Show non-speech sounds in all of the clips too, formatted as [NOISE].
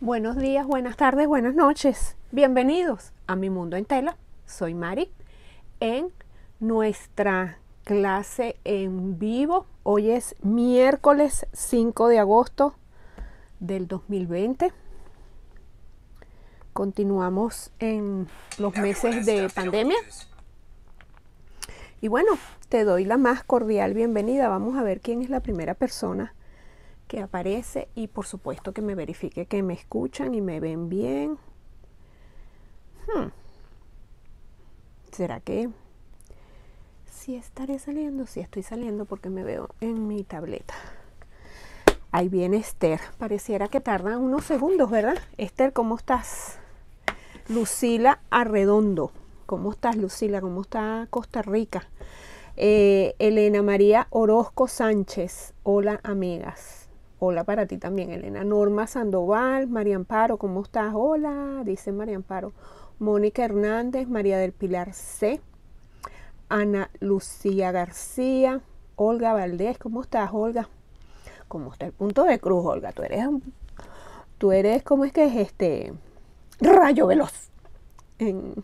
Buenos días, buenas tardes, buenas noches. Bienvenidos a Mi Mundo en Tela. Soy Mari. En nuestra clase en vivo, hoy es miércoles 5 de agosto del 2020. Continuamos en los meses de pandemia. Y bueno, te doy la más cordial bienvenida. Vamos a ver quién es la primera persona que aparece y por supuesto que me verifique que me escuchan y me ven bien. Hmm. ¿Será que si estaré saliendo? Si sí estoy saliendo porque me veo en mi tableta. Ahí viene Esther. Pareciera que tarda unos segundos, ¿verdad? Esther, ¿cómo estás? Lucila Arredondo. ¿Cómo estás, Lucila? ¿Cómo está Costa Rica? Eh, Elena María Orozco Sánchez. Hola, amigas. Hola para ti también, Elena. Norma Sandoval, María Amparo, ¿cómo estás? Hola, dice María Amparo. Mónica Hernández, María del Pilar C. Ana Lucía García, Olga Valdés, ¿cómo estás, Olga? ¿Cómo está el punto de cruz, Olga? Tú eres, tú eres, ¿cómo es que es este? Rayo veloz. En,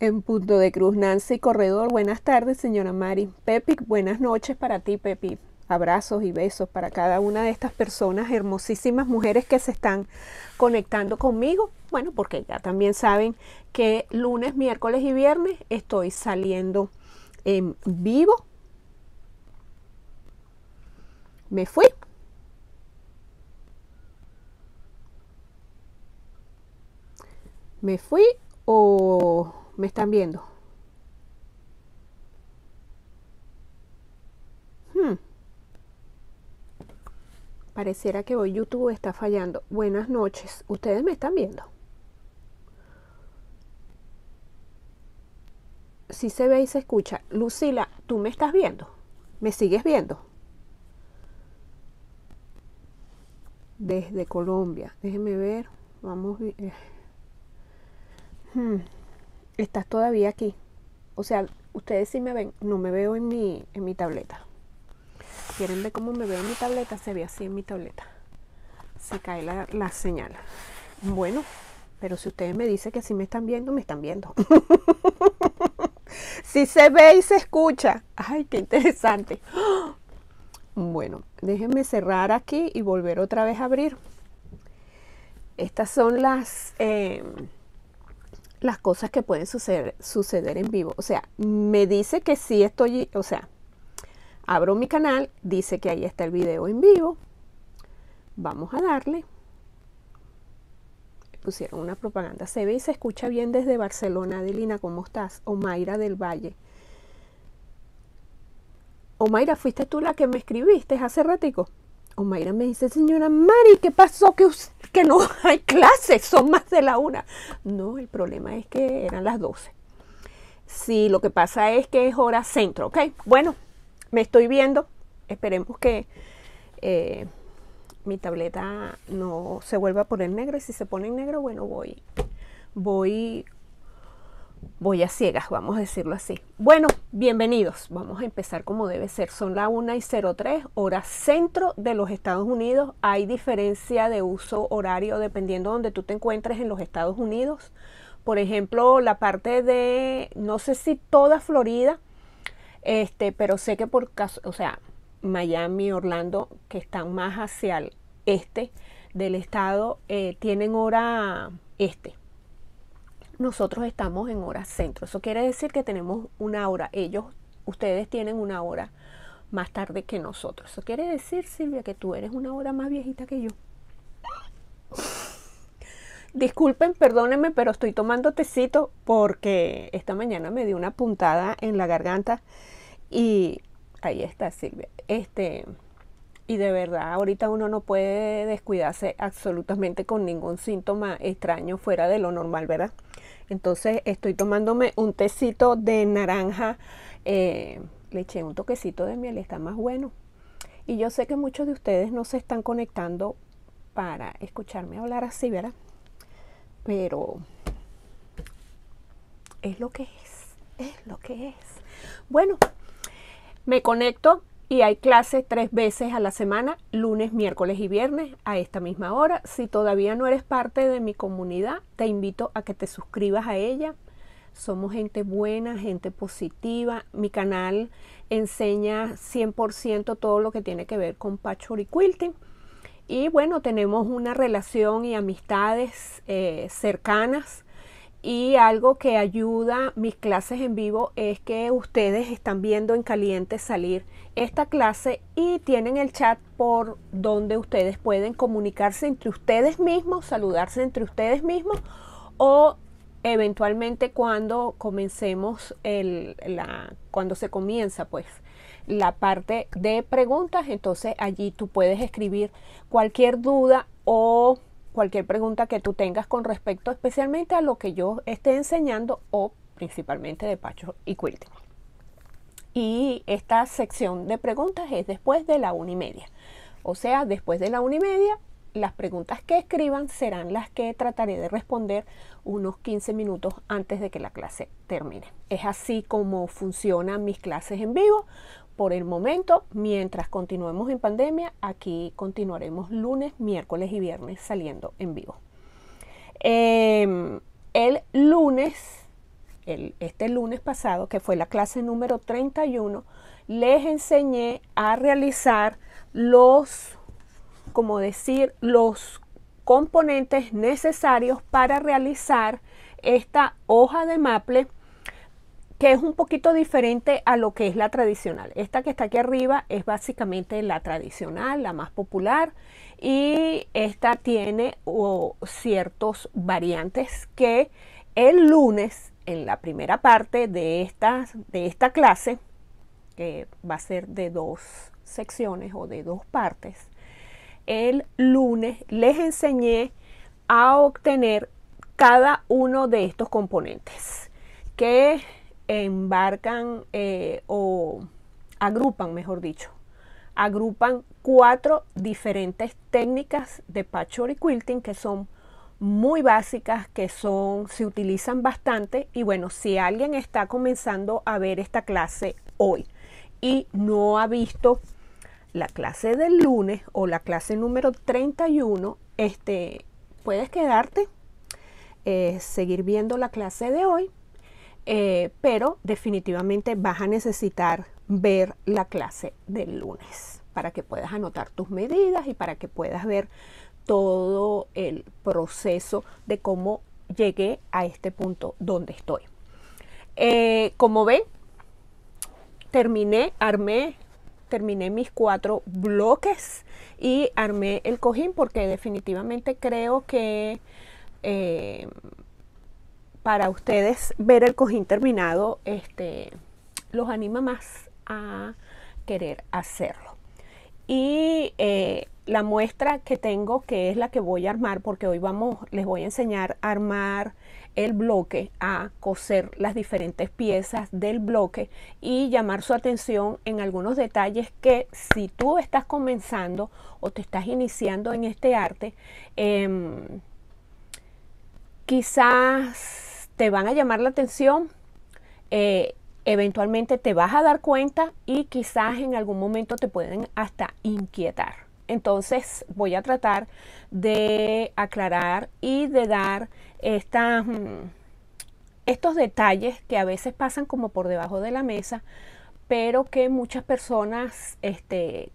en punto de cruz, Nancy Corredor, buenas tardes, señora Mari. Pepi, buenas noches para ti, Pepi abrazos y besos para cada una de estas personas, hermosísimas mujeres que se están conectando conmigo. Bueno, porque ya también saben que lunes, miércoles y viernes estoy saliendo en vivo. Me fui. ¿Me fui o me están viendo? Hmm. Pareciera que hoy YouTube está fallando. Buenas noches. ¿Ustedes me están viendo? Si se ve y se escucha. Lucila, ¿tú me estás viendo? ¿Me sigues viendo? Desde Colombia. Déjenme ver. Vamos. Eh. Hmm. Estás todavía aquí. O sea, ustedes sí me ven. No me veo en mi, en mi tableta quieren ver cómo me veo en mi tableta, se ve así en mi tableta. Se cae la, señal. Bueno, pero si ustedes me dicen que así me están viendo, me están viendo. si [LAUGHS] se ve y se escucha. Ay, qué interesante. [GASPS] Bueno, déjenme cerrar aquí y volver otra vez a abrir. Estas son las, eh, las cosas que pueden suceder, suceder en vivo. O sea, me dice que sí estoy, o sea, Abro mi canal, dice que ahí está el video en vivo. Vamos a darle. Pusieron una propaganda. Se ve y se escucha bien desde Barcelona. Adelina, ¿cómo estás? O del Valle. Omaira, ¿fuiste tú la que me escribiste hace ratico? Omaira me dice, señora Mari, ¿qué pasó? Que, que no [LAUGHS] hay clases, son más de la una. No, el problema es que eran las 12. Sí, lo que pasa es que es hora centro, ¿ok? Bueno, me estoy viendo. Esperemos que eh, mi tableta no se vuelva a poner negro. Y si se pone en negro, bueno, voy, voy, voy a ciegas, vamos a decirlo así. Bueno, bienvenidos. Vamos a empezar como debe ser. Son las 1 y 03, hora centro de los Estados Unidos. Hay diferencia de uso horario dependiendo donde tú te encuentres en los Estados Unidos. Por ejemplo, la parte de, no sé si toda Florida, este, pero sé que por caso, o sea, Miami, Orlando, que están más hacia el este del estado, eh, tienen hora este. Nosotros estamos en hora centro. Eso quiere decir que tenemos una hora. Ellos, ustedes tienen una hora más tarde que nosotros. Eso quiere decir, Silvia, que tú eres una hora más viejita que yo. Disculpen, perdónenme, pero estoy tomando tecito porque esta mañana me dio una puntada en la garganta y ahí está Silvia. Este, y de verdad, ahorita uno no puede descuidarse absolutamente con ningún síntoma extraño fuera de lo normal, ¿verdad? Entonces estoy tomándome un tecito de naranja. Eh, le eché un toquecito de miel, está más bueno. Y yo sé que muchos de ustedes no se están conectando para escucharme hablar así, ¿verdad? Pero es lo que es, es lo que es. Bueno, me conecto y hay clases tres veces a la semana, lunes, miércoles y viernes a esta misma hora. Si todavía no eres parte de mi comunidad, te invito a que te suscribas a ella. Somos gente buena, gente positiva. Mi canal enseña 100% todo lo que tiene que ver con patchwork y quilting. Y bueno, tenemos una relación y amistades eh, cercanas y algo que ayuda mis clases en vivo es que ustedes están viendo en caliente salir esta clase y tienen el chat por donde ustedes pueden comunicarse entre ustedes mismos, saludarse entre ustedes mismos o eventualmente cuando comencemos el, la, cuando se comienza pues la parte de preguntas entonces allí tú puedes escribir cualquier duda o cualquier pregunta que tú tengas con respecto especialmente a lo que yo esté enseñando o principalmente de Pacho y Quilting. Y esta sección de preguntas es después de la una y media. O sea, después de la una y media, las preguntas que escriban serán las que trataré de responder unos 15 minutos antes de que la clase termine. Es así como funcionan mis clases en vivo por el momento, mientras continuemos en pandemia, aquí continuaremos lunes, miércoles y viernes saliendo en vivo. Em, el lunes, este lunes pasado, que fue la clase número 31, les enseñé a realizar los, como decir, los componentes necesarios para realizar esta hoja de maple que es un poquito diferente a lo que es la tradicional. Esta que está aquí arriba es básicamente la tradicional, la más popular, y esta tiene ciertos variantes que el lunes, en la primera parte de esta, de esta clase, que va a ser de dos secciones o de dos partes, el lunes les enseñé a obtener cada uno de estos componentes que embarcan eh, o agrupan, mejor dicho, agrupan cuatro diferentes técnicas de patchwork y quilting que son muy básicas, que son, se utilizan bastante y bueno, si alguien está comenzando a ver esta clase hoy y no ha visto la clase del lunes o la clase número 31, este, puedes quedarte, eh, seguir viendo la clase de hoy eh, pero definitivamente vas a necesitar ver la clase del lunes para que puedas anotar tus medidas y para que puedas ver todo el proceso de cómo llegué a este punto donde estoy. Eh, como ven, terminé, armé, terminé mis cuatro bloques y armé el cojín porque definitivamente creo que eh, para ustedes ver el cojín terminado este, los anima más a querer hacerlo. Y eh, la muestra que tengo, que es la que voy a armar, porque hoy vamos, les voy a enseñar a armar el bloque, a coser las diferentes piezas del bloque y llamar su atención en algunos detalles que si tú estás comenzando o te estás iniciando en este arte, em, quizás te van a llamar la atención, eh, eventualmente te vas a dar cuenta y quizás en algún momento te pueden hasta inquietar. Entonces voy a tratar de aclarar y de dar mm, estos detalles que a veces pasan como por debajo de la mesa, pero que muchas personas este,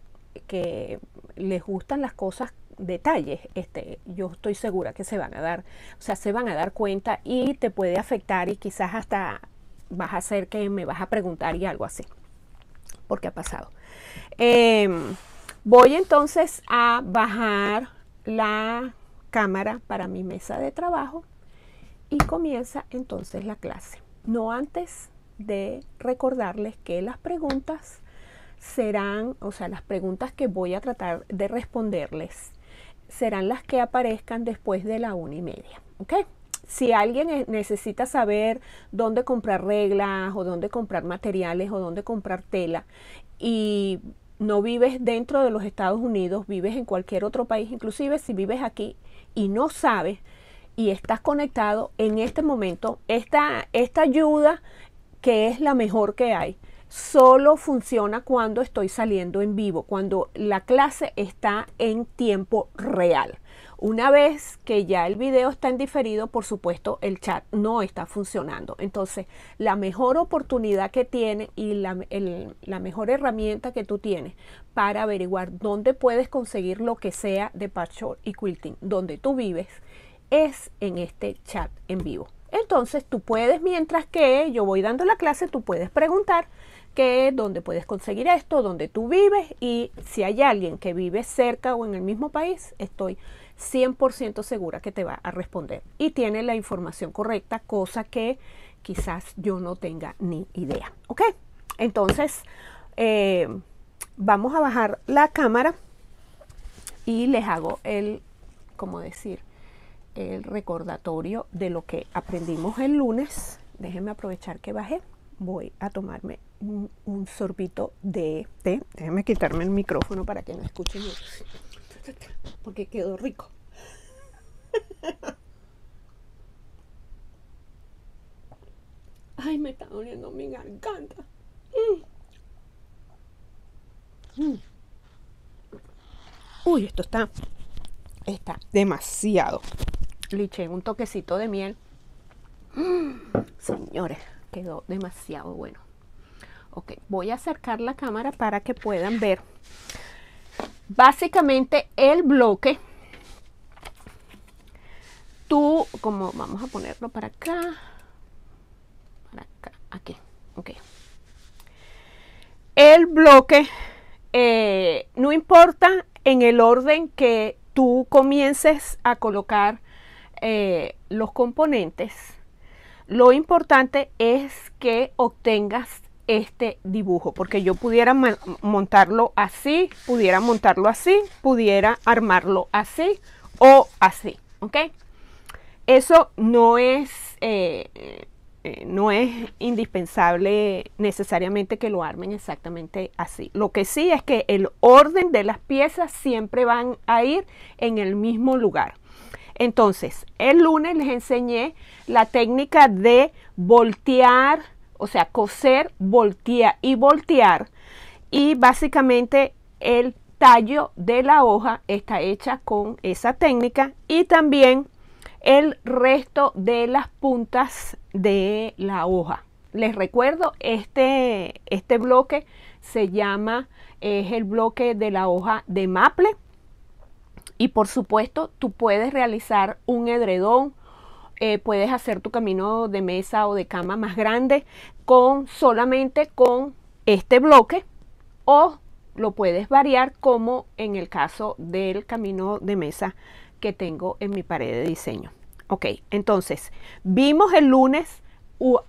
que les gustan las cosas detalles, este, yo estoy segura que se van a dar, o sea, se van a dar cuenta y te puede afectar y quizás hasta vas a hacer que me vas a preguntar y algo así, porque ha pasado. Em, voy entonces a bajar la cámara para mi mesa de trabajo y comienza entonces la clase. No antes de recordarles que las preguntas serán, o sea, las preguntas que voy a tratar de responderles serán las que aparezcan después de la una y media. Si alguien eh, necesita saber dónde comprar reglas o dónde comprar materiales o dónde comprar tela y no vives dentro de los Estados Unidos, vives en cualquier otro país, inclusive si vives aquí y no sabes y estás conectado en este momento, esta ayuda que es la mejor que hay solo funciona cuando estoy saliendo en vivo, cuando la clase está en tiempo real. Una vez que ya el video está en diferido, por supuesto, el chat no está funcionando. Entonces, la mejor oportunidad que tiene y la, mejor herramienta que tú tienes para averiguar dónde puedes conseguir lo que sea de patchwork y quilting, donde tú vives, es en este chat en vivo. Entonces, tú puedes, mientras que yo voy dando la clase, tú puedes preguntar que donde puedes conseguir esto, donde tú vives y si hay alguien que vive cerca o en el mismo país, estoy 100% segura que te va a responder y tiene la información correcta, cosa que quizás yo no tenga ni idea. ¿Ok? Entonces, eh, vamos a bajar la cámara y les hago el, como decir, el recordatorio de lo que aprendimos el lunes. Déjenme aprovechar que baje Voy a tomarme un, sorbito de té. Déjenme quitarme el micrófono para que no escuchen. Porque quedó rico. Ay, me está doliendo mi garganta. Mm. Uy, esto está, está demasiado. Le un toquecito de miel. Mm. Señores, quedó demasiado bueno. Ok, voy a acercar la cámara para que puedan ver. Básicamente el bloque, tú, como vamos a ponerlo para acá, para acá, aquí, ok. El bloque, eh, no importa en el orden que tú comiences a colocar eh, los componentes, lo importante es que obtengas este dibujo, porque yo pudiera montarlo así, pudiera montarlo así, pudiera armarlo así o así, ¿ok? Eso no es, eh, eh, no es indispensable necesariamente que lo armen exactamente así. Lo que sí es que el orden de las piezas siempre van a ir en el mismo lugar. Entonces, el lunes les enseñé la técnica de voltear o sea, coser, voltear y voltear. Y básicamente el tallo de la hoja está hecha con esa técnica y también el resto de las puntas de la hoja. Les recuerdo, este, este bloque se llama, es el bloque de la hoja de maple. Y por supuesto, tú puedes realizar un edredón, eh, puedes hacer tu camino de mesa o de cama más grande con solamente con este bloque o lo puedes variar como en el caso del camino de mesa que tengo en mi pared de diseño. Ok, entonces vimos el lunes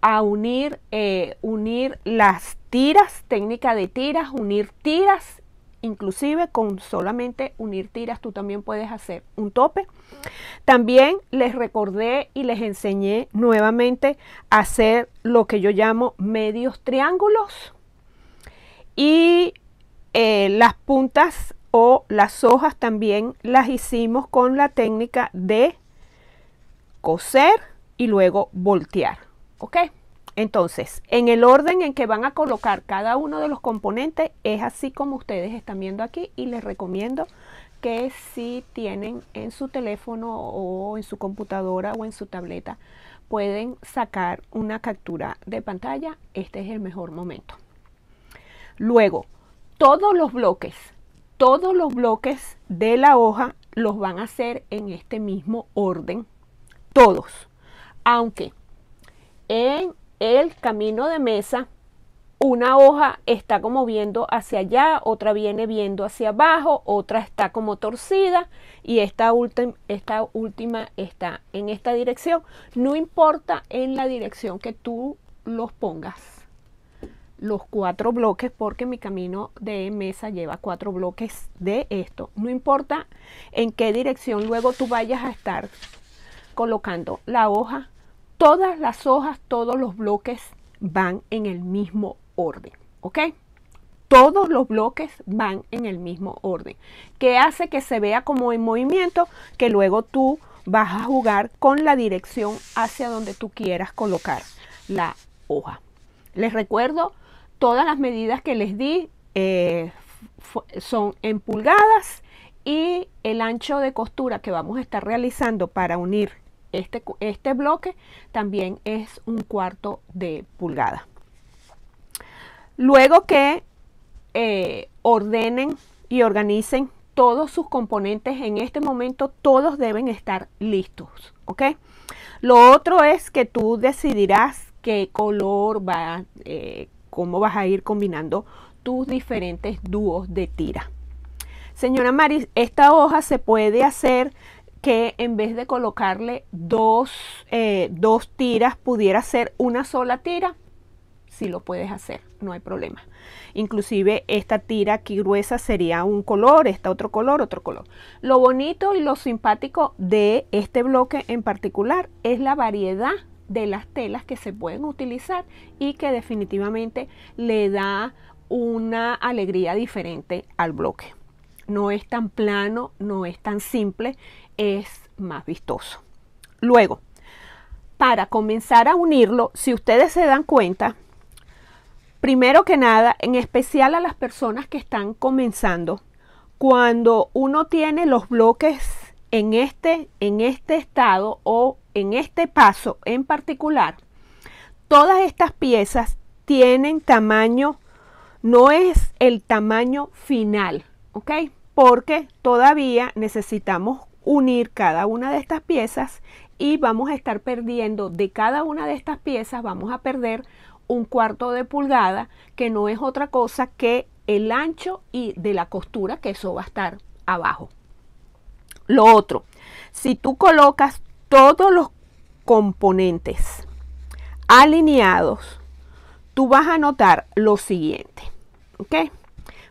a unir, eh, unir las tiras, técnica de tiras, unir tiras inclusive con solamente unir tiras tú también puedes hacer un tope. También les recordé y les enseñé nuevamente a hacer lo que yo llamo medios triángulos y eh, las puntas o las hojas también las hicimos con la técnica de coser y luego voltear. ¿Ok? Entonces, en el orden en que van a colocar cada uno de los componentes, es así como ustedes están viendo aquí y les recomiendo que si tienen en su teléfono o en su computadora o en su tableta, pueden sacar una captura de pantalla, este es el mejor momento. Luego, todos los bloques, todos los bloques de la hoja los van a hacer en este mismo orden, todos, aunque en el camino de mesa, una hoja está como viendo hacia allá, otra viene viendo hacia abajo, otra está como torcida y esta, esta última está en esta dirección. No importa en la dirección que tú los pongas, los cuatro bloques, porque mi camino de mesa lleva cuatro bloques de esto. No importa en qué dirección luego tú vayas a estar colocando la hoja todas las hojas, todos los bloques van en el mismo orden, ¿ok? Todos los bloques van en el mismo orden, que hace que se vea como en movimiento, que luego tú vas a jugar con la dirección hacia donde tú quieras colocar la hoja. Les recuerdo, todas las medidas que les di eh, son en pulgadas y el ancho de costura que vamos a estar realizando para unir este, este, bloque también es un cuarto de pulgada. Luego que eh, ordenen y organicen todos sus componentes, en este momento todos deben estar listos, ¿ok? Lo otro es que tú decidirás qué color va, eh, cómo vas a ir combinando tus diferentes dúos de tira. Señora Maris, esta hoja se puede hacer que en vez de colocarle dos, eh, dos tiras, pudiera ser una sola tira, si lo puedes hacer, no hay problema. Inclusive esta tira aquí gruesa sería un color, esta otro color, otro color. Lo bonito y lo simpático de este bloque en particular es la variedad de las telas que se pueden utilizar y que definitivamente le da una alegría diferente al bloque. No es tan plano, no es tan simple es más vistoso. Luego, para comenzar a unirlo, si ustedes se dan cuenta, primero que nada, en especial a las personas que están comenzando, cuando uno tiene los bloques en este, en este estado o en este paso en particular, todas estas piezas tienen tamaño, no es el tamaño final, ¿ok? Porque todavía necesitamos unir cada una de estas piezas y vamos a estar perdiendo de cada una de estas piezas, vamos a perder un cuarto de pulgada, que no es otra cosa que el ancho y de la costura, que eso va a estar abajo. Lo otro, si tú colocas todos los componentes alineados, tú vas a notar lo siguiente. ¿Ok?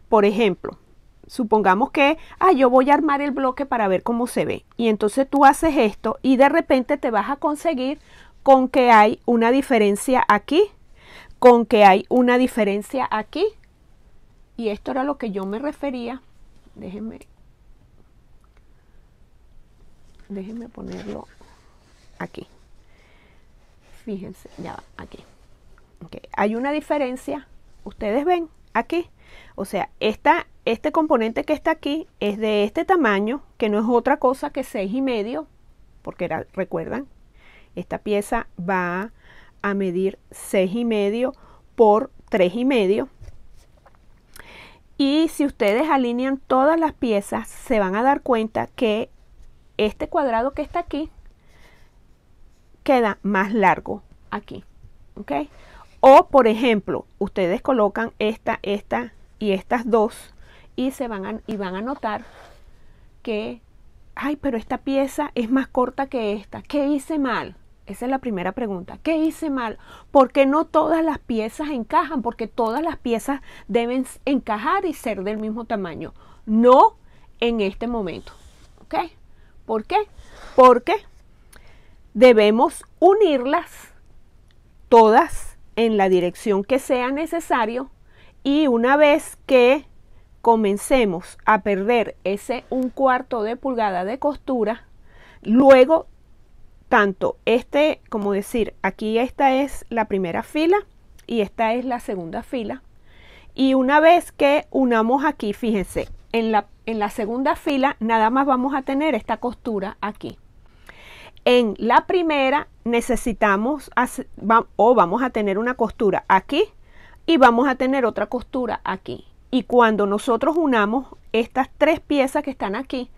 Por ejemplo, Supongamos que, ah, yo voy a armar el bloque para ver cómo se ve. Y entonces tú haces esto y de repente te vas a conseguir con que hay una diferencia aquí, con que hay una diferencia aquí. Y esto era lo que yo me refería. Déjenme, déjenme ponerlo aquí. Fíjense, ya va, aquí. Okay. Hay una diferencia, ustedes ven aquí. O sea, esta este componente que está aquí es de este tamaño, que no es otra cosa que seis y medio, porque recuerdan, esta pieza va a medir seis y medio por tres y medio. Y si ustedes alinean todas las piezas, se van a dar cuenta que este cuadrado que está aquí queda más largo aquí, ¿ok? O por ejemplo, ustedes colocan esta, esta y estas dos y, se van y van a notar que, ay, pero esta pieza es más corta que esta. ¿Qué hice mal? Esa es la primera pregunta. ¿Qué hice mal? Porque no todas las piezas encajan? Porque todas las piezas deben encajar y ser del mismo tamaño. No en este momento. ¿Ok? ¿Por qué? Porque debemos unirlas todas en la dirección que sea necesario y una vez que comencemos a perder ese un cuarto de pulgada de costura, luego tanto este, como decir, aquí esta es la primera fila y esta es la segunda fila. Y una vez que unamos aquí, fíjense, en la, en la segunda fila nada más vamos a tener esta costura aquí. En la primera necesitamos, o vamos a tener una costura aquí y vamos a tener otra costura aquí. Y cuando nosotros unamos estas tres piezas que están aquí,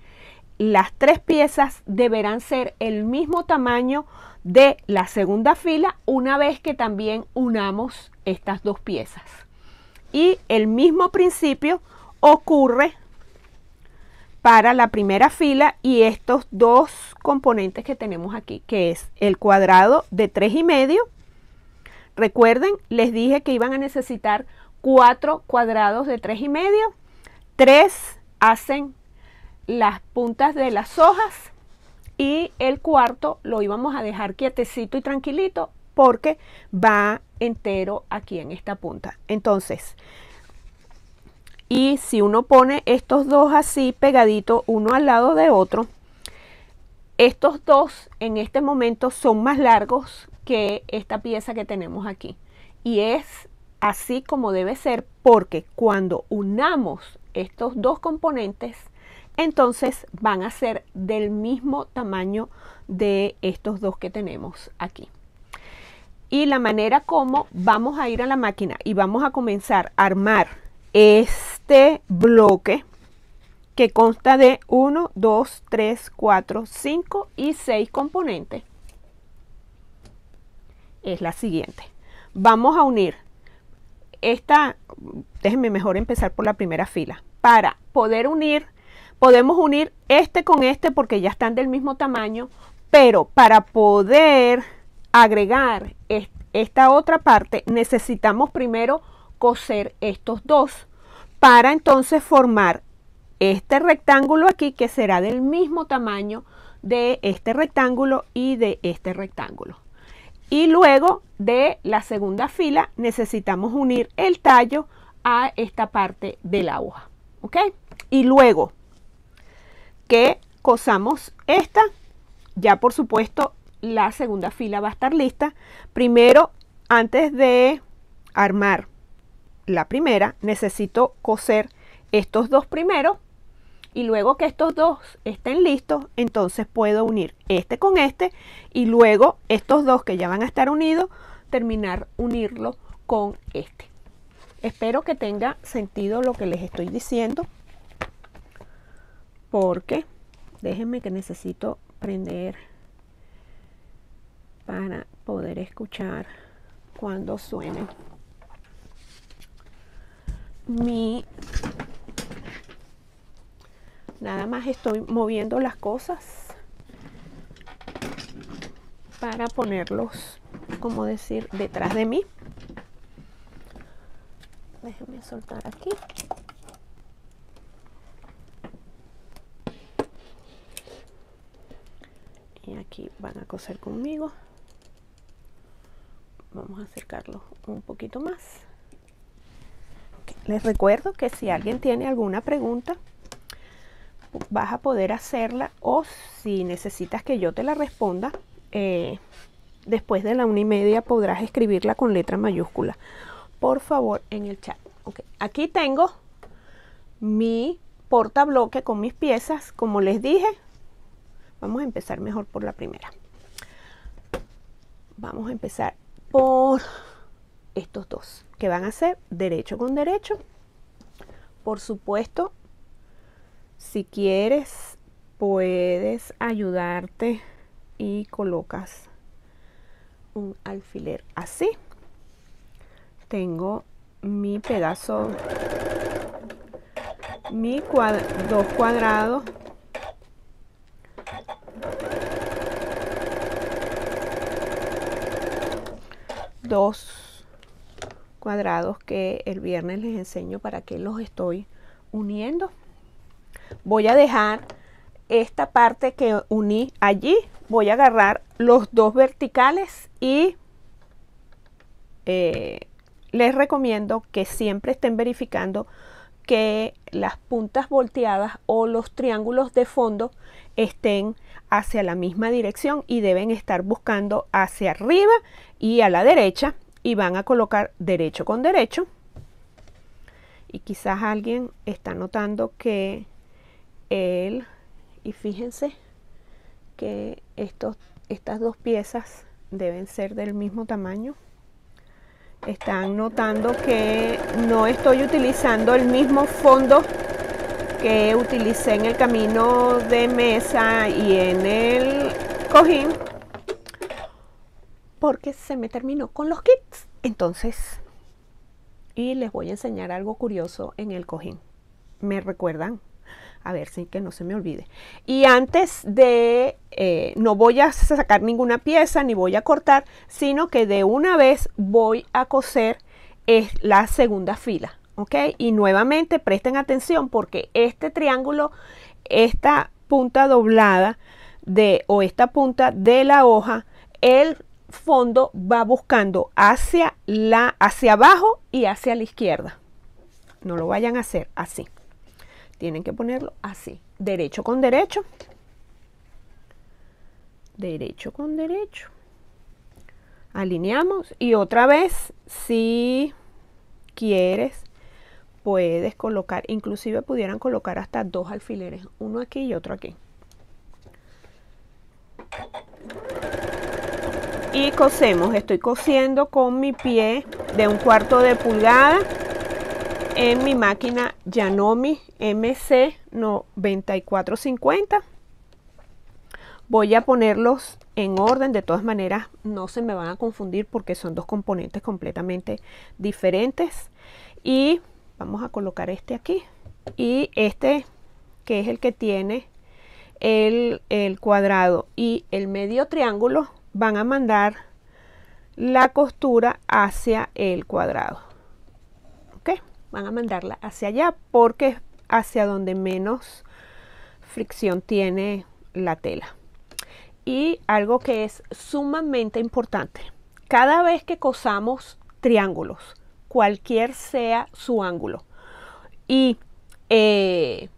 las tres piezas deberán ser el mismo tamaño de la segunda fila una vez que también unamos estas dos piezas. Y el mismo principio ocurre para la primera fila y estos dos componentes que tenemos aquí, que es el cuadrado de tres y medio. Recuerden, les dije que iban a necesitar cuatro cuadrados de tres y medio. tres hacen las puntas de las hojas y el cuarto lo íbamos a dejar quietecito y tranquilito porque va entero aquí en esta punta. Entonces, y si uno pone estos dos así pegaditos uno al lado de otro, estos dos en este momento son más largos que esta pieza que tenemos aquí. Y es así como debe ser, porque cuando unamos estos dos componentes, entonces van a ser del mismo tamaño de estos dos que tenemos aquí. Y la manera como vamos a ir a la máquina y vamos a comenzar a armar este bloque que consta de 1, 2, 3, 4, 5 y 6 componentes es la siguiente. Vamos a unir esta, déjenme mejor empezar por la primera fila, para poder unir, podemos unir este con este porque ya están del mismo tamaño, pero para poder agregar esta otra parte necesitamos primero coser estos dos para entonces formar este rectángulo aquí que será del mismo tamaño de este rectángulo y de este rectángulo y luego de la segunda fila necesitamos unir el tallo a esta parte de la hoja. ¿Ok? Y luego que cosamos esta, ya por supuesto la segunda fila va a estar lista. Primero, antes de armar la primera, necesito coser estos dos primeros y luego que estos dos estén listos, entonces puedo unir este con este y luego estos dos que ya van a estar unidos, terminar unirlo con este. Espero que tenga sentido lo que les estoy diciendo porque déjenme que necesito prender para poder escuchar cuando suene mi nada más estoy moviendo las cosas para ponerlos como decir detrás de mí déjenme soltar aquí y aquí van a coser conmigo vamos a acercarlo un poquito más les recuerdo que si alguien tiene alguna pregunta vas a poder hacerla o si necesitas que yo te la responda, eh, después de la una y media podrás escribirla con letra mayúscula. Por favor, en el chat. Aquí tengo mi portabloque con mis piezas, como les dije. Vamos a empezar mejor por la primera. Vamos a empezar por estos dos, que van a ser derecho con derecho. Por supuesto, si quieres, puedes ayudarte y colocas un alfiler así. Tengo mi pedazo, mi dos cuadrados dos cuadrados que el viernes les enseño para que los estoy uniendo voy a dejar esta parte que uní allí, voy a agarrar los dos verticales y eh, les recomiendo que siempre estén verificando que las puntas volteadas o los triángulos de fondo estén hacia la misma dirección y deben estar buscando hacia arriba y a la derecha y van a colocar derecho con derecho y quizás alguien está notando que él y fíjense que estos, estas dos piezas deben ser del mismo tamaño están notando que no estoy utilizando el mismo fondo que utilicé en el camino de mesa y en el cojín porque se me terminó con los kits entonces y les voy a enseñar algo curioso en el cojín me recuerdan a ver, sin que no se me olvide. Y antes de, eh, no voy a sacar ninguna pieza ni voy a cortar, sino que de una vez voy a coser es eh, la segunda fila. ¿Ok? Y nuevamente presten atención porque este triángulo, esta punta doblada de, o esta punta de la hoja, el fondo va buscando hacia, la, hacia abajo y hacia la izquierda. No lo vayan a hacer así. Tienen que ponerlo así, derecho con derecho. Derecho con derecho. Alineamos y otra vez, si quieres, puedes colocar, inclusive pudieran colocar hasta dos alfileres, uno aquí y otro aquí. Y cosemos, estoy cosiendo con mi pie de un cuarto de pulgada en mi máquina Yanomi MC9450. Voy a ponerlos en orden, de todas maneras no se me van a confundir porque son dos componentes completamente diferentes. Y vamos a colocar este aquí y este que es el que tiene el, el cuadrado y el medio triángulo van a mandar la costura hacia el cuadrado van a mandarla hacia allá porque es hacia donde menos fricción tiene la tela. Y algo que es sumamente importante, cada vez que cosamos triángulos, cualquier sea su ángulo, y eh,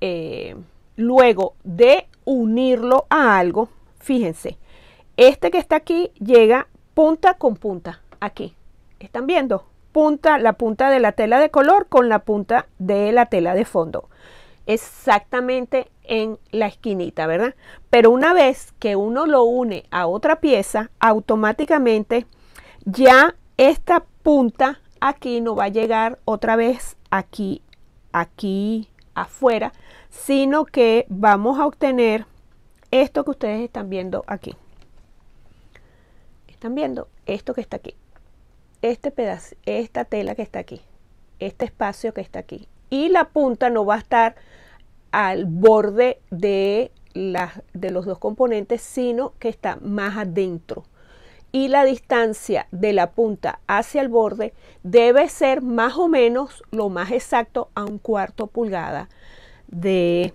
eh, luego de unirlo a algo, fíjense, este que está aquí llega punta con punta, aquí. ¿Están viendo? punta, la punta de la tela de color con la punta de la tela de fondo. Exactamente en la esquinita, ¿verdad? Pero una vez que uno lo une a otra pieza, automáticamente ya esta punta aquí no va a llegar otra vez aquí, aquí afuera, sino que vamos a obtener esto que ustedes están viendo aquí. ¿Están viendo? Esto que está aquí este pedazo, esta tela que está aquí, este espacio que está aquí. Y la punta no va a estar al borde de, las de los dos componentes, sino que está más adentro. Y la distancia de la punta hacia el borde debe ser más o menos lo más exacto a un cuarto pulgada de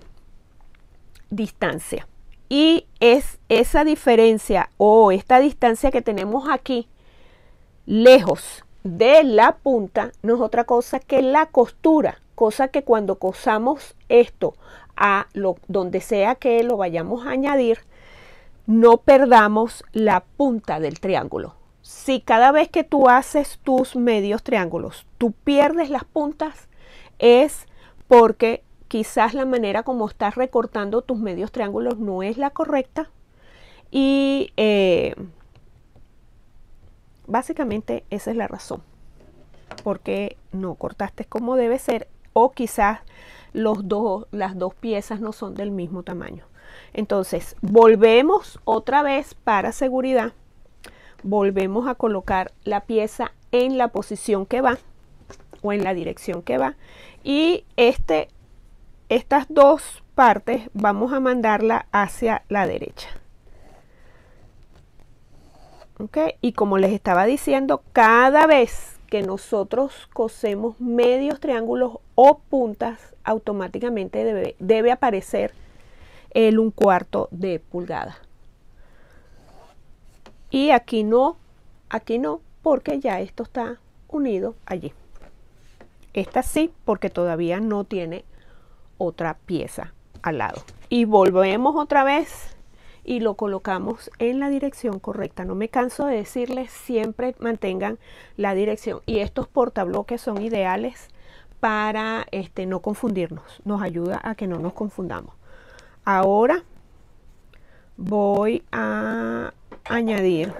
distancia. Y es esa diferencia o esta distancia que tenemos aquí lejos de la punta no es otra cosa que la costura, cosa que cuando cosamos esto a lo, donde sea que lo vayamos a añadir, no perdamos la punta del triángulo. Si cada vez que tú haces tus medios triángulos, tú pierdes las puntas, es porque quizás la manera como estás recortando tus medios triángulos no es la correcta y eh, Básicamente esa es la razón. Porque no cortaste como debe ser o quizás los dos, las dos piezas no son del mismo tamaño. Entonces, volvemos otra vez para seguridad. Volvemos a colocar la pieza en la posición que va o en la dirección que va. Y este, estas dos partes vamos a mandarla hacia la derecha. Y como les estaba diciendo, cada vez que nosotros cosemos medios triángulos o puntas, automáticamente debe, debe aparecer el un cuarto de pulgada. Y aquí no, aquí no, porque ya esto está unido allí. Esta sí, porque todavía no tiene otra pieza al lado. Y volvemos otra vez y lo colocamos en la dirección correcta. No me canso de decirles, siempre mantengan la dirección. Y estos portabloques son ideales para este, no confundirnos. Nos ayuda a que no nos confundamos. Ahora voy a añadir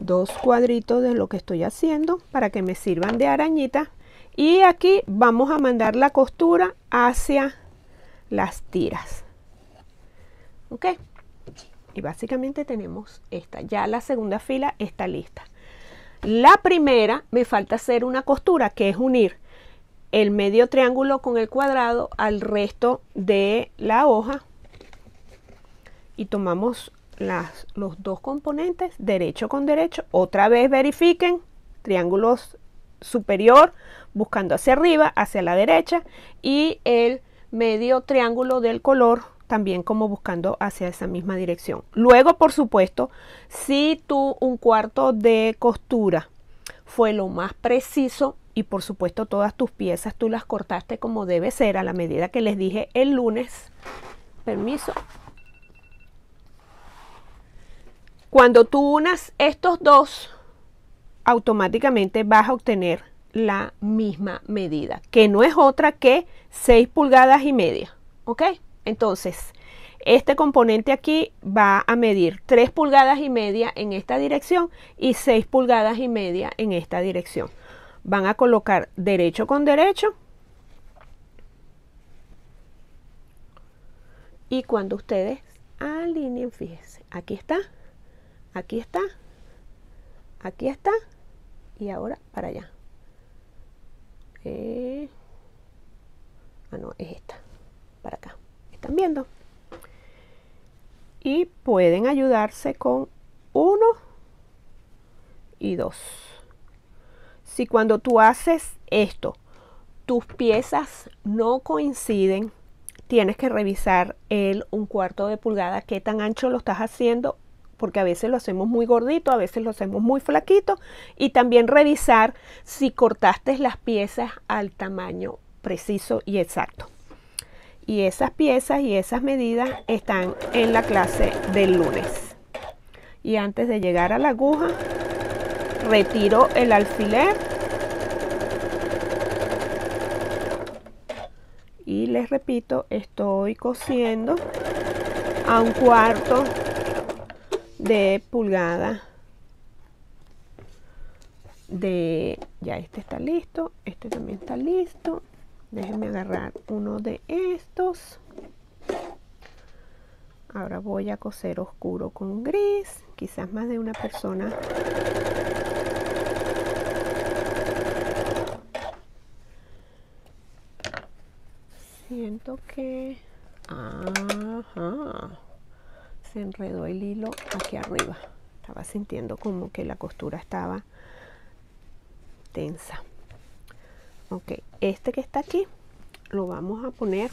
dos cuadritos de lo que estoy haciendo para que me sirvan de arañita. Y aquí vamos a mandar la costura hacia las tiras. ¿Ok? Y básicamente tenemos esta. Ya la segunda fila está lista. La primera me falta hacer una costura, que es unir el medio triángulo con el cuadrado al resto de la hoja. Y tomamos las, los dos componentes, derecho con derecho. Otra vez verifiquen, triángulos superior, buscando hacia arriba, hacia la derecha, y el medio triángulo del color también como buscando hacia esa misma dirección. Luego, por supuesto, si tú un cuarto de costura fue lo más preciso y por supuesto todas tus piezas tú las cortaste como debe ser a la medida que les dije el lunes. Permiso. Cuando tú unas estos dos, automáticamente vas a obtener la misma medida, que no es otra que 6 pulgadas y media. ¿Ok? Entonces, este componente aquí va a medir 3 pulgadas y media en esta dirección y 6 pulgadas y media en esta dirección. Van a colocar derecho con derecho. Y cuando ustedes alineen, fíjense, aquí está, aquí está, aquí está y ahora para allá ah, no, es esta, para acá. ¿Están viendo? Y pueden ayudarse con uno y dos Si cuando tú haces esto, tus piezas no coinciden, tienes que revisar el un cuarto de pulgada, qué tan ancho lo estás haciendo porque a veces lo hacemos muy gordito, a veces lo hacemos muy flaquito, y también revisar si cortaste las piezas al tamaño preciso y exacto. Y esas piezas y esas medidas están en la clase del lunes. Y antes de llegar a la aguja, retiro el alfiler y les repito, estoy cosiendo a un cuarto de pulgada de ya este está listo este también está listo déjenme agarrar uno de estos ahora voy a coser oscuro con gris quizás más de una persona siento que se enredó el hilo aquí arriba estaba sintiendo como que la costura estaba tensa ok este que está aquí lo vamos a poner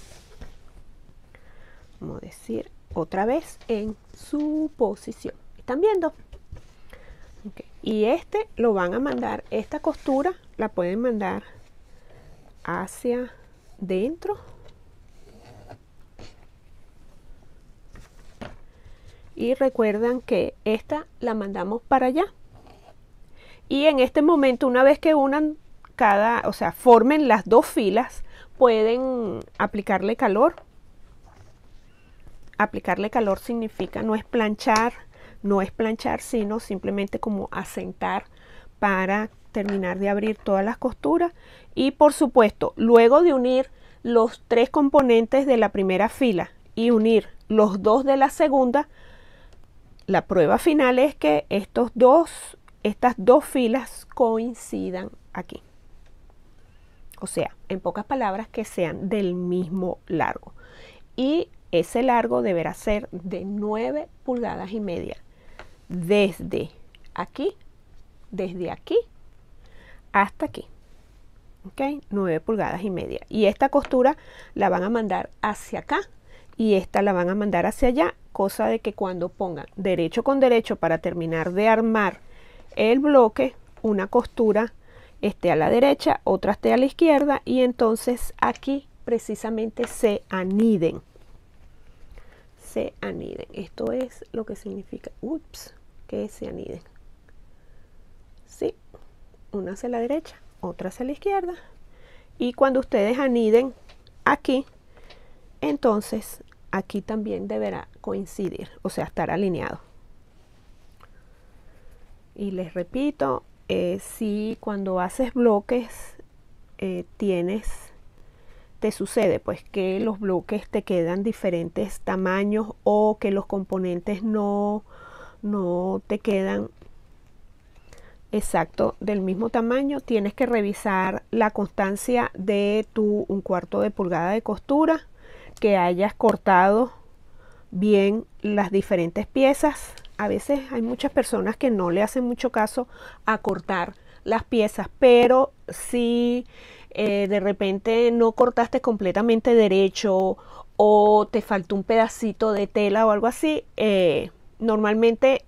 como decir otra vez en su posición están viendo y este lo van a mandar esta costura la pueden mandar hacia dentro y recuerdan que esta la mandamos para allá. Y en este momento, una vez que unan cada, o sea, formen las dos filas, pueden aplicarle calor. Aplicarle calor significa no es planchar, no es planchar, sino simplemente como asentar para terminar de abrir todas las costuras. Y por supuesto, luego de unir los tres componentes de la primera fila y unir los dos de la segunda, la prueba final es que estos dos, estas dos filas coincidan aquí. O sea, en pocas palabras, que sean del mismo largo. Y ese largo deberá ser de 9 pulgadas y media. Desde aquí, desde aquí hasta aquí. ¿Ok? 9 pulgadas y media. Y esta costura la van a mandar hacia acá y esta la van a mandar hacia allá, cosa de que cuando pongan derecho con derecho para terminar de armar el bloque, una costura esté a la derecha, otra esté a la izquierda y entonces aquí precisamente se aniden. Se aniden. Esto es lo que significa, ups, que se aniden. Sí, una hacia la derecha, otra hacia la izquierda. Y cuando ustedes aniden aquí, entonces aquí también deberá coincidir, o sea, estar alineado. Y les repito, eh, si cuando haces bloques eh, tienes, te sucede pues que los bloques te quedan diferentes tamaños o que los componentes no, no te quedan exacto del mismo tamaño, tienes que revisar la constancia de tu un cuarto de pulgada de costura que hayas cortado bien las diferentes piezas. A veces hay muchas personas que no le hacen mucho caso a cortar las piezas, pero si eh, de repente no cortaste completamente derecho o te faltó un pedacito de tela o algo así, eh, normalmente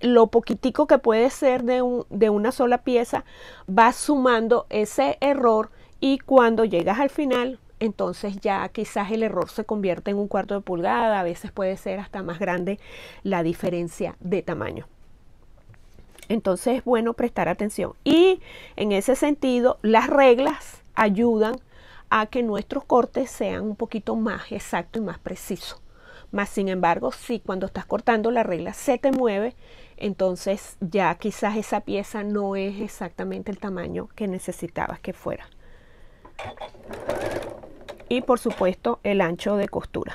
lo poquitico que puede ser de una sola pieza va sumando ese error y cuando llegas al final entonces ya quizás el error se convierte en un cuarto de pulgada, a veces puede ser hasta más grande la diferencia de tamaño. Entonces es bueno prestar atención. Y en ese sentido, las reglas ayudan a que nuestros cortes sean un poquito más exactos y más precisos. Más sin embargo, si cuando estás cortando la regla se te mueve, entonces ya quizás esa pieza no es exactamente el tamaño que necesitabas que fuera y por supuesto el ancho de costura.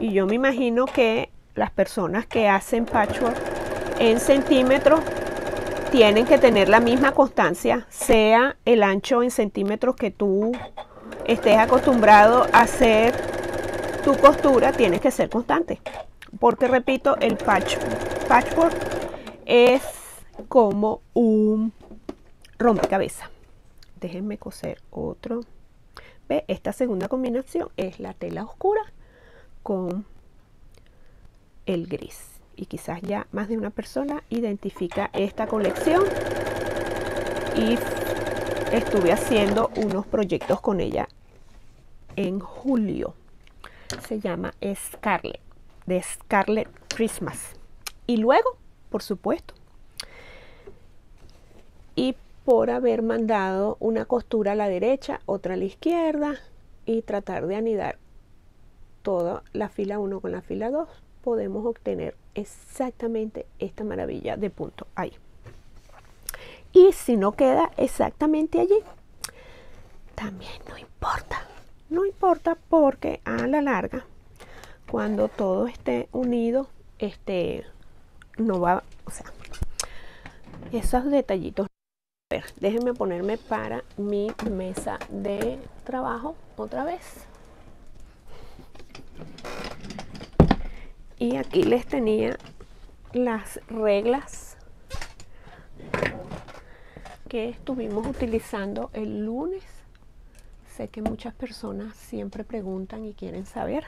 Y yo me imagino que las personas que hacen patchwork en centímetros tienen que tener la misma constancia, sea el ancho en centímetros que tú estés acostumbrado a hacer tu costura, tienes que ser constante. Porque repito, el patch, patchwork es como un rompecabezas. Déjenme coser otro. ¿Ve? Esta segunda combinación es la tela oscura con el gris. Y quizás ya más de una persona identifica esta colección y estuve haciendo unos proyectos con ella en julio. Se llama Scarlet, de Scarlet Christmas. Y luego, por supuesto, y por haber mandado una costura a la derecha, otra a la izquierda y tratar de anidar toda la fila 1 con la fila 2 podemos obtener exactamente esta maravilla de punto ahí y si no queda exactamente allí también no importa no importa porque a la larga cuando todo esté unido este no va o sea esos detallitos déjenme ponerme para mi mesa de trabajo otra vez. Y aquí les tenía las reglas que estuvimos utilizando el lunes. Sé que muchas personas siempre preguntan y quieren saber.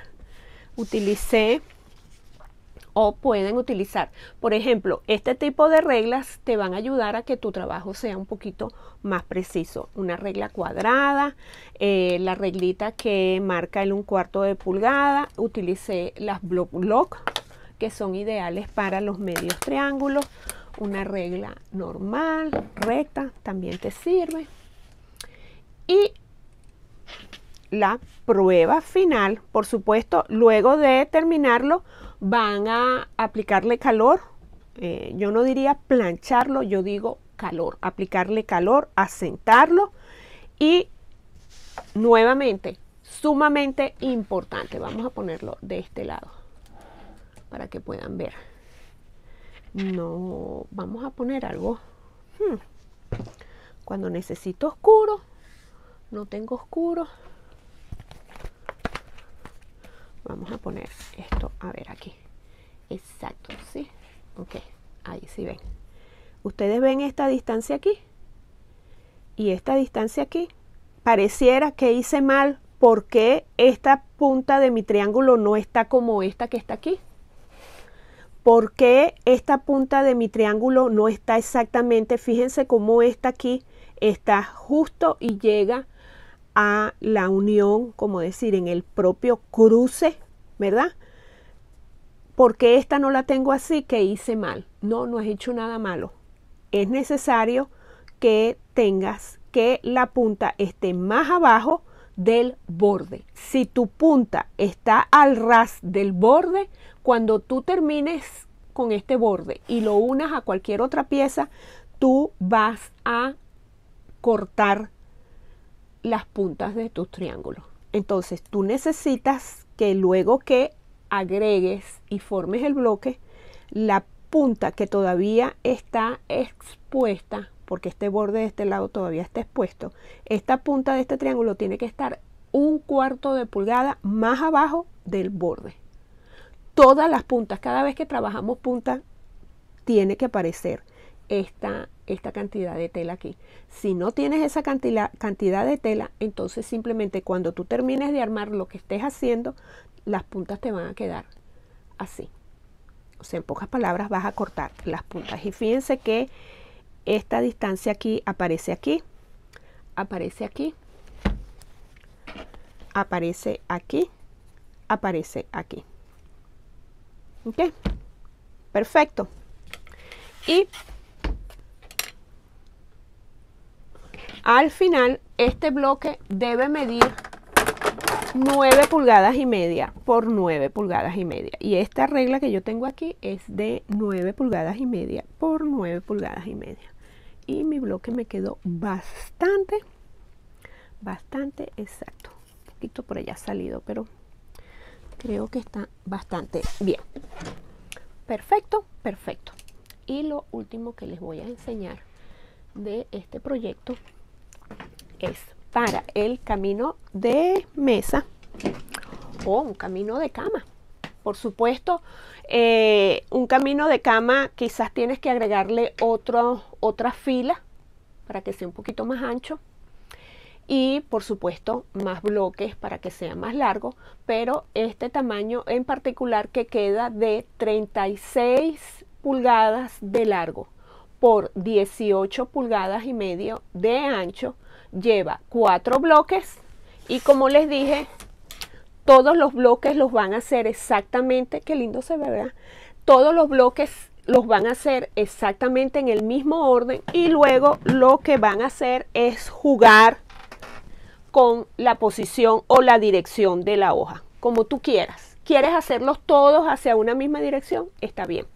Utilicé o pueden utilizar. Por ejemplo, este tipo de reglas te van a ayudar a que tu trabajo sea un poquito más preciso. Una regla cuadrada, eh, la reglita que marca el un cuarto de pulgada, utilicé las block block que son ideales para los medios triángulos. Una regla normal, recta, también te sirve. Y la prueba final, por supuesto, luego de terminarlo, van a aplicarle calor. Eh, yo no diría plancharlo, yo digo calor, aplicarle calor, asentarlo y nuevamente, sumamente importante, vamos a ponerlo de este lado para que puedan ver. No, vamos a poner algo. Hmm, cuando necesito oscuro, no tengo oscuro vamos a poner esto a ver aquí exacto sí ok ahí sí ven ustedes ven esta distancia aquí y esta distancia aquí pareciera que hice mal porque esta punta de mi triángulo no está como esta que está aquí Porque esta punta de mi triángulo no está exactamente? Fíjense cómo esta aquí está justo y llega a la unión, como decir, en el propio cruce, ¿verdad? Porque esta no la tengo así que hice mal. No, no has hecho nada malo. Es necesario que tengas que la punta esté más abajo del borde. Si tu punta está al ras del borde, cuando tú termines con este borde y lo unas a cualquier otra pieza, tú vas a cortar las puntas de tus triángulos. Entonces tú necesitas que luego que agregues y formes el bloque, la punta que todavía está expuesta, porque este borde de este lado todavía está expuesto, esta punta de este triángulo tiene que estar un cuarto de pulgada más abajo del borde. Todas las puntas, cada vez que trabajamos punta, tiene que aparecer esta, esta cantidad de tela aquí. Si no tienes esa cantidad, de tela, entonces simplemente cuando tú termines de armar lo que estés haciendo, las puntas te van a quedar así. O sea, en pocas palabras vas a cortar las puntas. Y fíjense que esta distancia aquí aparece aquí, aparece aquí, aparece aquí, aparece aquí. ¿Ok? Perfecto. Y Al final, este bloque debe medir 9 pulgadas y media por 9 pulgadas y media. Y esta regla que yo tengo aquí es de 9 pulgadas y media por 9 pulgadas y media. Y mi bloque me quedó bastante, bastante exacto. Un poquito por allá salido, pero creo que está bastante bien. Perfecto, perfecto. Y lo último que les voy a enseñar de este proyecto para el camino de mesa o un camino de cama. Por supuesto, eh, un camino de cama quizás tienes que agregarle otro, otra fila para que sea un poquito más ancho y por supuesto más bloques para que sea más largo, pero este tamaño en particular que queda de 36 pulgadas de largo por 18 pulgadas y medio de ancho lleva cuatro bloques y como les dije, todos los bloques los van a hacer exactamente, qué lindo se ve, ¿verdad? Todos los bloques los van a hacer exactamente en el mismo orden y luego lo que van a hacer es jugar con la posición o la dirección de la hoja, como tú quieras. ¿Quieres hacerlos todos hacia una misma dirección? Está bien.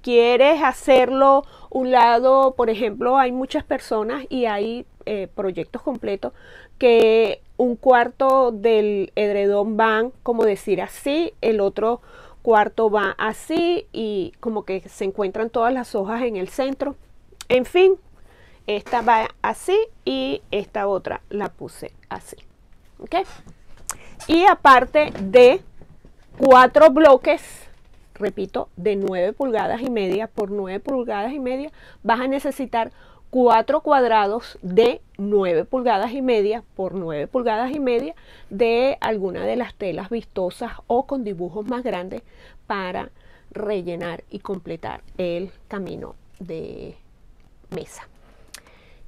¿Quieres hacerlo un lado, por ejemplo, hay muchas personas y ahí eh, proyectos completos que un cuarto del edredón van como decir así, el otro cuarto va así y como que se encuentran todas las hojas en el centro. En fin, esta va así y esta otra la puse así. ¿Ok? Y aparte de cuatro bloques, repito, de 9 pulgadas y media por 9 pulgadas y media, vas a necesitar Cuatro cuadrados de 9 pulgadas y media por 9 pulgadas y media de alguna de las telas vistosas o con dibujos más grandes para rellenar y completar el camino de mesa.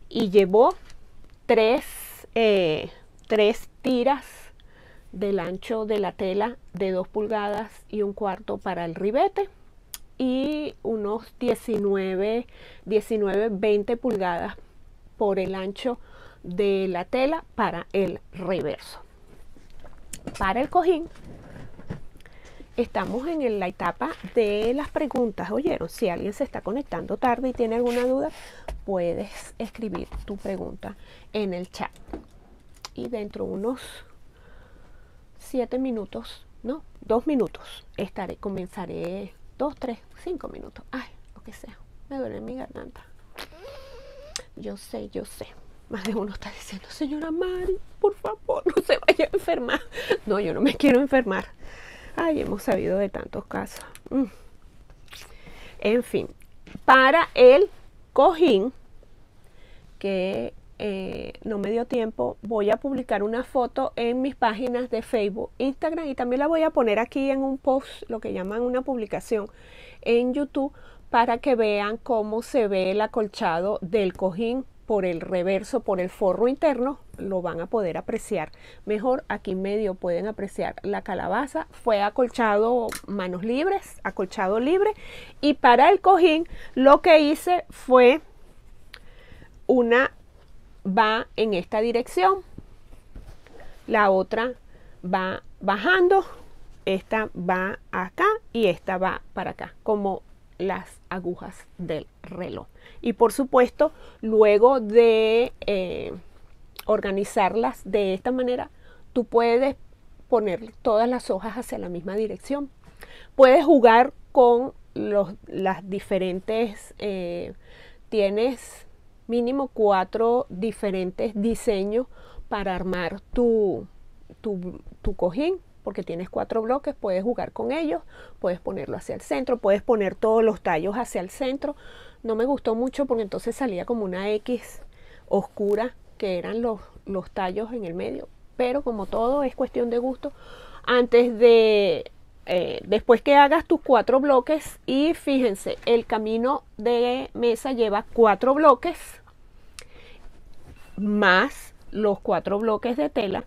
Y llevó tres, eh, tres tiras del ancho de la tela de 2 pulgadas y un cuarto para el ribete y unos 19, 19, 20 pulgadas por el ancho de la tela para el reverso. Para el cojín estamos en la etapa de las preguntas. Oyeron, si alguien se está conectando tarde y tiene alguna duda, puedes escribir tu pregunta en el chat. Y dentro unos 7 minutos, no, 2 minutos, estaré, comenzaré Dos, tres, cinco minutos. Ay, lo que sea. Me duele mi garganta. Yo sé, yo sé. Más de uno está diciendo, señora Mari, por favor, no se vaya a enfermar. No, yo no me quiero enfermar. Ay, hemos sabido de tantos casos. Mm. En fin, para el cojín, que eh, no me dio tiempo, voy a publicar una foto en mis páginas de Facebook, Instagram y también la voy a poner aquí en un post, lo que llaman una publicación en YouTube, para que vean cómo se ve el acolchado del cojín por el reverso, por el forro interno, lo van a poder apreciar mejor. Aquí en medio pueden apreciar la calabaza. Fue acolchado manos libres, acolchado libre. Y para el cojín lo que hice fue una va en esta dirección, la otra va bajando, esta va acá y esta va para acá, como las agujas del reloj. Y por supuesto, luego de eh, organizarlas de esta manera, tú puedes poner todas las hojas hacia la misma dirección. Puedes jugar con las diferentes, eh, tienes mínimo cuatro diferentes diseños para armar tu, tu, cojín, porque tienes cuatro bloques, puedes jugar con ellos, puedes ponerlo hacia el centro, puedes poner todos los tallos hacia el centro. No me gustó mucho porque entonces salía como una X oscura que eran los tallos en el medio, pero como todo es cuestión de gusto, antes de eh, después que hagas tus cuatro bloques y fíjense, el camino de mesa lleva cuatro bloques más los cuatro bloques de tela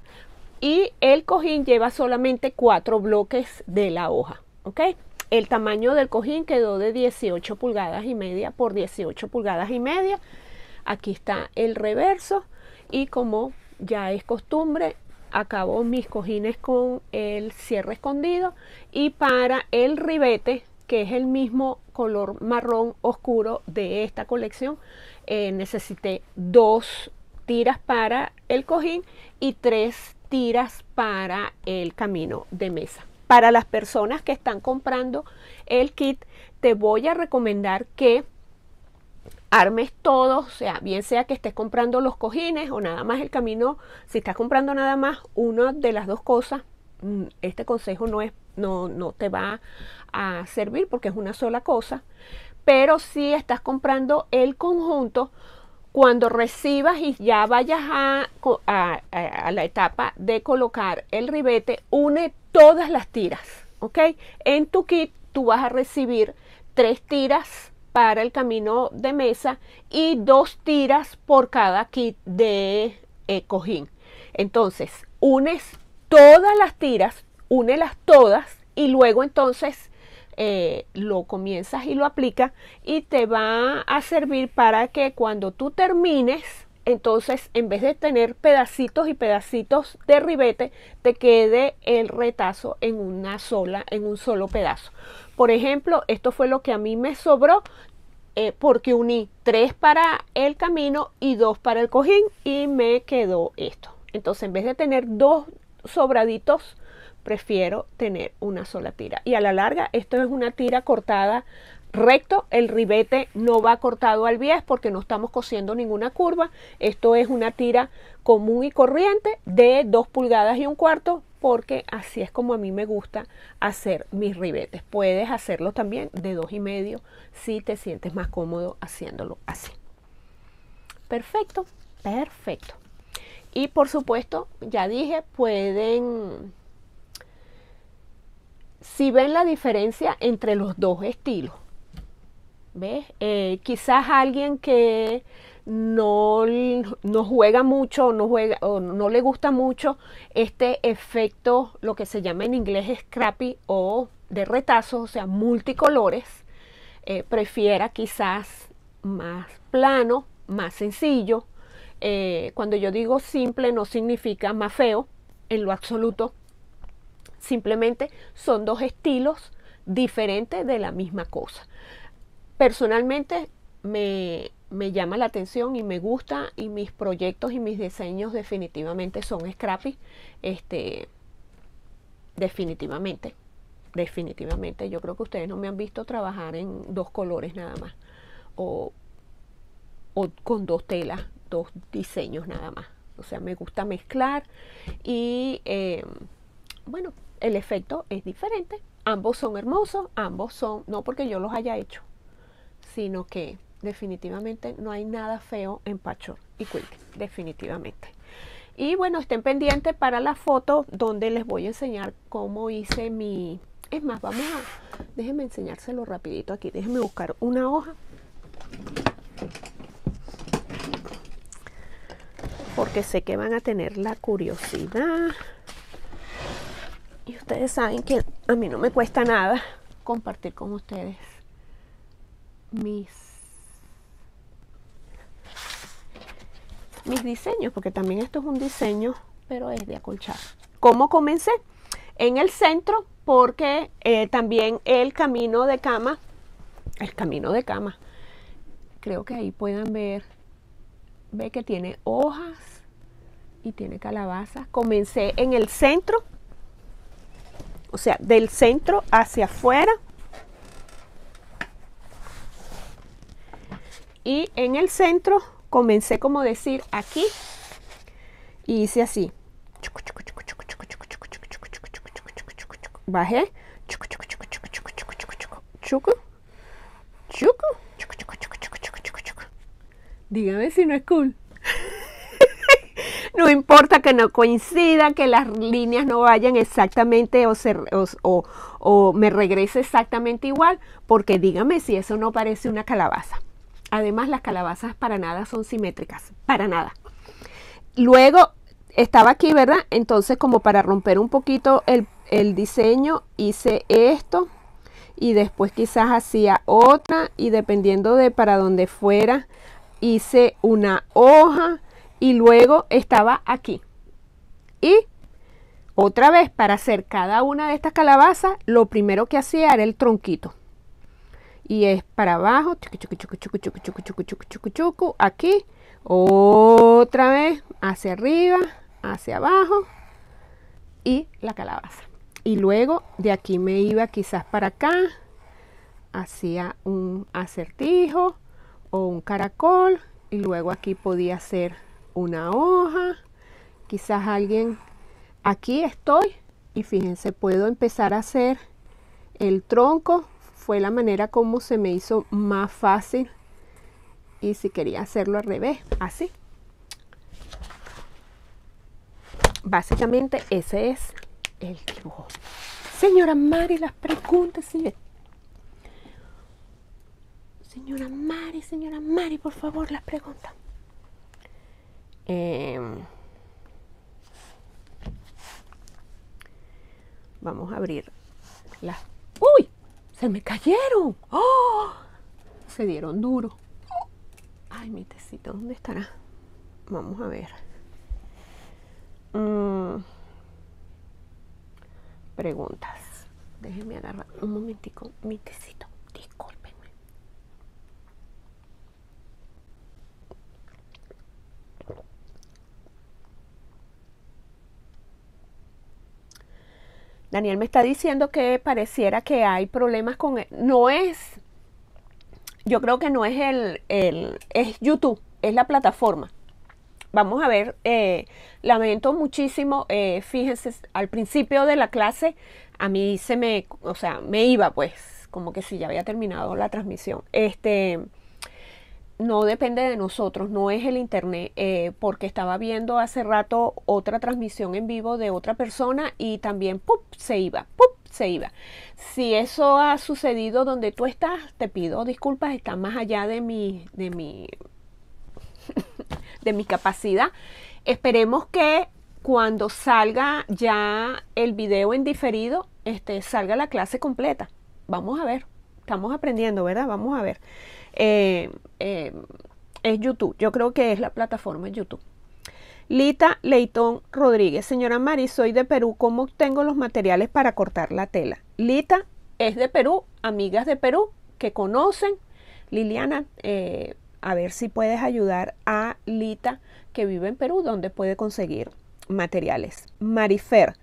y el cojín lleva solamente cuatro bloques de la hoja, ¿ok? El tamaño del cojín quedó de 18 pulgadas y media por 18 pulgadas y media. Aquí está el reverso y como ya es costumbre, acabo mis cojines con el cierre escondido y para el ribete que es el mismo color marrón oscuro de esta colección eh, necesité dos tiras para el cojín y tres tiras para el camino de mesa para las personas que están comprando el kit te voy a recomendar que armes todo, o sea, bien sea que estés comprando los cojines o nada más el camino, si estás comprando nada más una de las dos cosas, mm, este consejo no es no, no te va a servir porque es una sola cosa, pero si estás comprando el conjunto, cuando recibas y ya vayas a, a la etapa de colocar el ribete, une todas las tiras, ¿ok? En tu kit tú vas a recibir tres tiras para el camino de mesa y dos tiras por cada kit de eh, cojín. Entonces, unes todas las tiras, únelas todas y luego entonces eh, lo comienzas y lo aplicas y te va a servir para que cuando tú termines, entonces en vez de tener pedacitos y pedacitos de ribete, te quede el retazo en una sola, en un solo pedazo. Por ejemplo, esto fue lo que a mí me sobró eh, porque uní tres para el camino y dos para el cojín y me quedó esto. Entonces, en vez de tener dos sobraditos, prefiero tener una sola tira. Y a la larga, esto es una tira cortada recto, el ribete no va cortado al 10 porque no estamos cosiendo ninguna curva. Esto es una tira común y corriente de dos pulgadas y un cuarto porque así es como a mí me gusta hacer mis ribetes. Puedes hacerlo también de dos y medio si te sientes más cómodo haciéndolo así. Perfecto, perfecto. Y por supuesto, ya dije, pueden, si ven la diferencia entre los dos estilos, ¿ves? Eh, quizás alguien que no, no juega mucho no juega, o no le gusta mucho este efecto, lo que se llama en inglés scrappy o de retazo, o sea, multicolores, eh, prefiera quizás más plano, más sencillo. Eh, cuando yo digo simple no significa más feo en lo absoluto. Simplemente son dos estilos diferentes de la misma cosa. Personalmente me, me llama la atención y me gusta y mis proyectos y mis diseños definitivamente son scrappy. Este, definitivamente, definitivamente. Yo creo que ustedes no me han visto trabajar en dos colores nada más o, o con dos telas, dos diseños nada más. O sea, me gusta mezclar y eh, bueno, el efecto es diferente. Ambos son hermosos, ambos son, no porque yo los haya hecho, sino que definitivamente no hay nada feo en Pachor y Quick, definitivamente. Y bueno, estén pendientes para la foto donde les voy a enseñar cómo hice mi... Es más, vamos a... Déjenme enseñárselo rapidito aquí. Déjenme buscar una hoja. Porque sé que van a tener la curiosidad. Y ustedes saben que a mí no me cuesta nada compartir con ustedes mis mis diseños, porque también esto es un diseño, pero es de acolchado. ¿Cómo comencé? En el centro, porque eh, también el camino de cama, el camino de cama, creo que ahí puedan ver, ve que tiene hojas y tiene calabazas. Comencé en el centro, o sea, del centro hacia afuera. Y en el centro comencé como decir aquí y hice así. Bajé. Dígame si no es cool. no importa que no coincida, que las líneas no vayan exactamente o, se, o me regrese exactamente igual, porque dígame si eso no parece una calabaza. Además, las calabazas para nada son simétricas, para nada. Luego, estaba aquí, ¿verdad? Entonces, como para romper un poquito el, diseño, hice esto y después quizás hacía otra y dependiendo de para dónde fuera, hice una hoja y luego estaba aquí. Y otra vez, para hacer cada una de estas calabazas, lo primero que hacía era el tronquito y es para abajo, aquí, otra vez hacia arriba, hacia abajo y la calabaza. Y luego de aquí me iba quizás para acá, hacía un acertijo o un caracol y luego aquí podía hacer una hoja, quizás alguien, aquí estoy y fíjense, puedo empezar a hacer el tronco fue la manera como se me hizo más fácil y si quería hacerlo al revés, así. Básicamente ese es el dibujo. Señora Mari, las preguntas Señora Mari, señora Mari, por favor, las preguntas. Em, vamos a abrir las... ¡Uy! se me cayeron. ¡Oh! Se dieron duro. Ay, mi tecito, ¿dónde estará? Vamos a ver. Mm. Preguntas. Déjenme agarrar un momentico mi tecito. Daniel me está diciendo que pareciera que hay problemas con... E, no es, yo creo que no es el, el es YouTube, es la plataforma. Vamos a ver, eh, lamento muchísimo, eh, fíjense, al principio de la clase a mí se me, o sea, me iba pues, como que si ya había terminado la transmisión. Este, no depende de nosotros, no es el internet, eh, porque estaba viendo hace rato otra transmisión en vivo de otra persona y también se iba, ¡pup! se iba. Si eso ha sucedido donde tú estás, te pido disculpas, está más allá de mi, de mi, [LAUGHS] de mi capacidad. Esperemos que cuando salga ya el video en diferido, este, salga la clase completa. Vamos a ver, estamos aprendiendo, ¿verdad? Vamos a ver. Eh, eh, es YouTube. Yo creo que es la plataforma YouTube. Lita Leitón Rodríguez, señora Mari, soy de Perú, ¿cómo obtengo los materiales para cortar la tela? Lita es de Perú, amigas de Perú que conocen. Liliana, eh, a ver si puedes ayudar a Lita que vive en Perú, donde puede conseguir materiales. Marifer,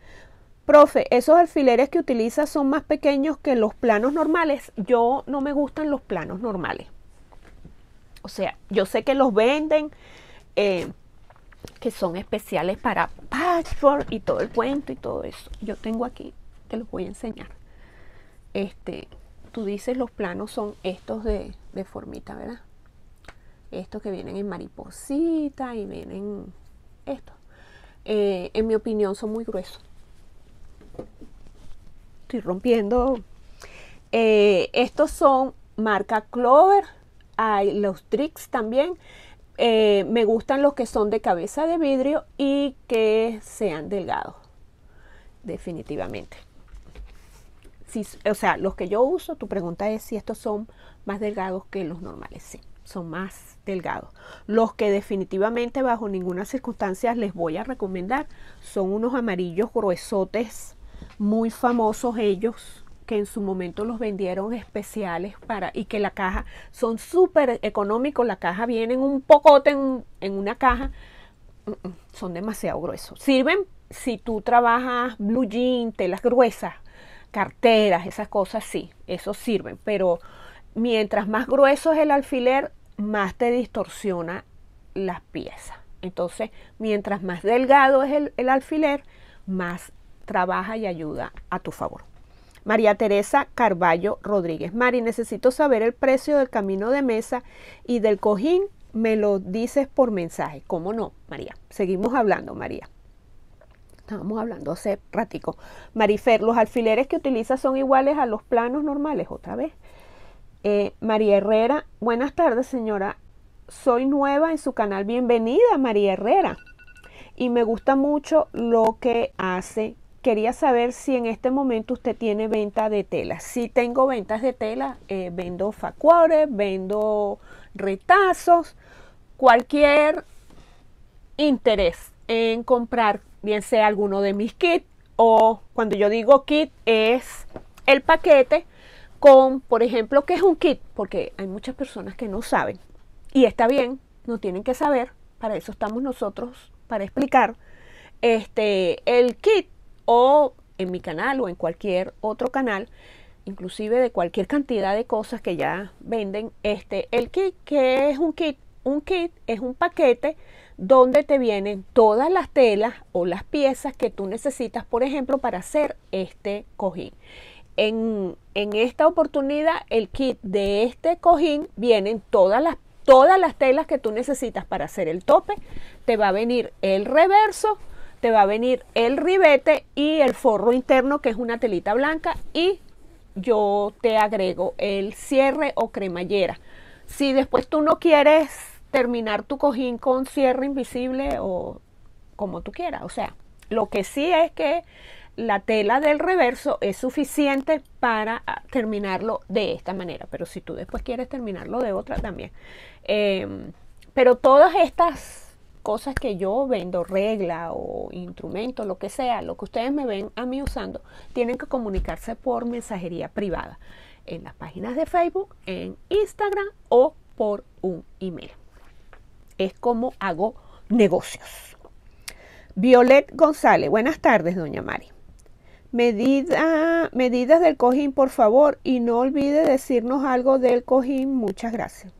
profe, esos alfileres que utiliza son más pequeños que los planos normales. Yo no me gustan los planos normales. O sea, yo sé que los venden, eh, que son especiales para patchwork y todo el cuento y todo eso. Yo tengo aquí, te los voy a enseñar. Este, tú dices los planos son estos de, formita, ¿verdad? Estos que vienen en mariposita y vienen estos. Eh, en mi opinión son muy gruesos. Estoy rompiendo. Eh, estos son marca Clover hay los tricks también. Eh, me gustan los que son de cabeza de vidrio y que sean delgados, definitivamente. Si, o sea, los que yo uso, tu pregunta es si estos son más delgados que los normales. Sí, son más delgados. Los que definitivamente bajo ninguna circunstancia les voy a recomendar son unos amarillos gruesotes, muy famosos ellos, que en su momento los vendieron especiales para y que la caja son súper económicos, la caja viene en un pocote, en, una caja, mm, mm, son demasiado gruesos. Sirven si tú trabajas blue jean, telas gruesas, carteras, esas cosas, sí, eso sirven, pero mientras más grueso es el alfiler, más te distorsiona las piezas. Entonces, mientras más delgado es el alfiler, más trabaja y ayuda a tu favor. María Teresa Carballo Rodríguez. Mari, necesito saber el precio del camino de mesa y del cojín. Me lo dices por mensaje. ¿Cómo no, María? Seguimos hablando, María. Estábamos hablando hace ratico. Marifer, los alfileres que utiliza son iguales a los planos normales, otra vez. Eh, María Herrera, buenas tardes, señora. Soy nueva en su canal. Bienvenida, María Herrera. Y me gusta mucho lo que hace quería saber si en este momento usted tiene venta de tela. Si tengo ventas de tela, eh, vendo facuores, vendo retazos, cualquier interés en comprar, bien sea alguno de mis kits o cuando yo digo kit es el paquete con, por ejemplo, qué es un kit, porque hay muchas personas que no saben y está bien, no tienen que saber, para eso estamos nosotros para explicar. Este, el kit o en mi canal o en cualquier otro canal, inclusive de cualquier cantidad de cosas que ya venden, este, el kit, que es un kit, un kit es un paquete donde te vienen todas las telas o las piezas que tú necesitas, por ejemplo, para hacer este cojín. En, en esta oportunidad, el kit de este cojín vienen todas las, todas las telas que tú necesitas para hacer el tope, te va a venir el reverso, te va a venir el ribete y el forro interno que es una telita blanca y yo te agrego el cierre o cremallera. Si después tú no quieres terminar tu cojín con cierre invisible o como tú quieras, o sea, lo que sí es que la tela del reverso es suficiente para ah, terminarlo de esta manera, pero si tú después quieres terminarlo de otra también. Em, pero todas estas cosas que yo vendo, regla o instrumento, lo que sea, lo que ustedes me ven a mí usando, tienen que comunicarse por mensajería privada en las páginas de Facebook, en Instagram o por un email. Es como hago negocios. Violet González, buenas tardes, doña Mari. Medida, medidas del cojín, por favor, y no olvide decirnos algo del cojín. Muchas gracias.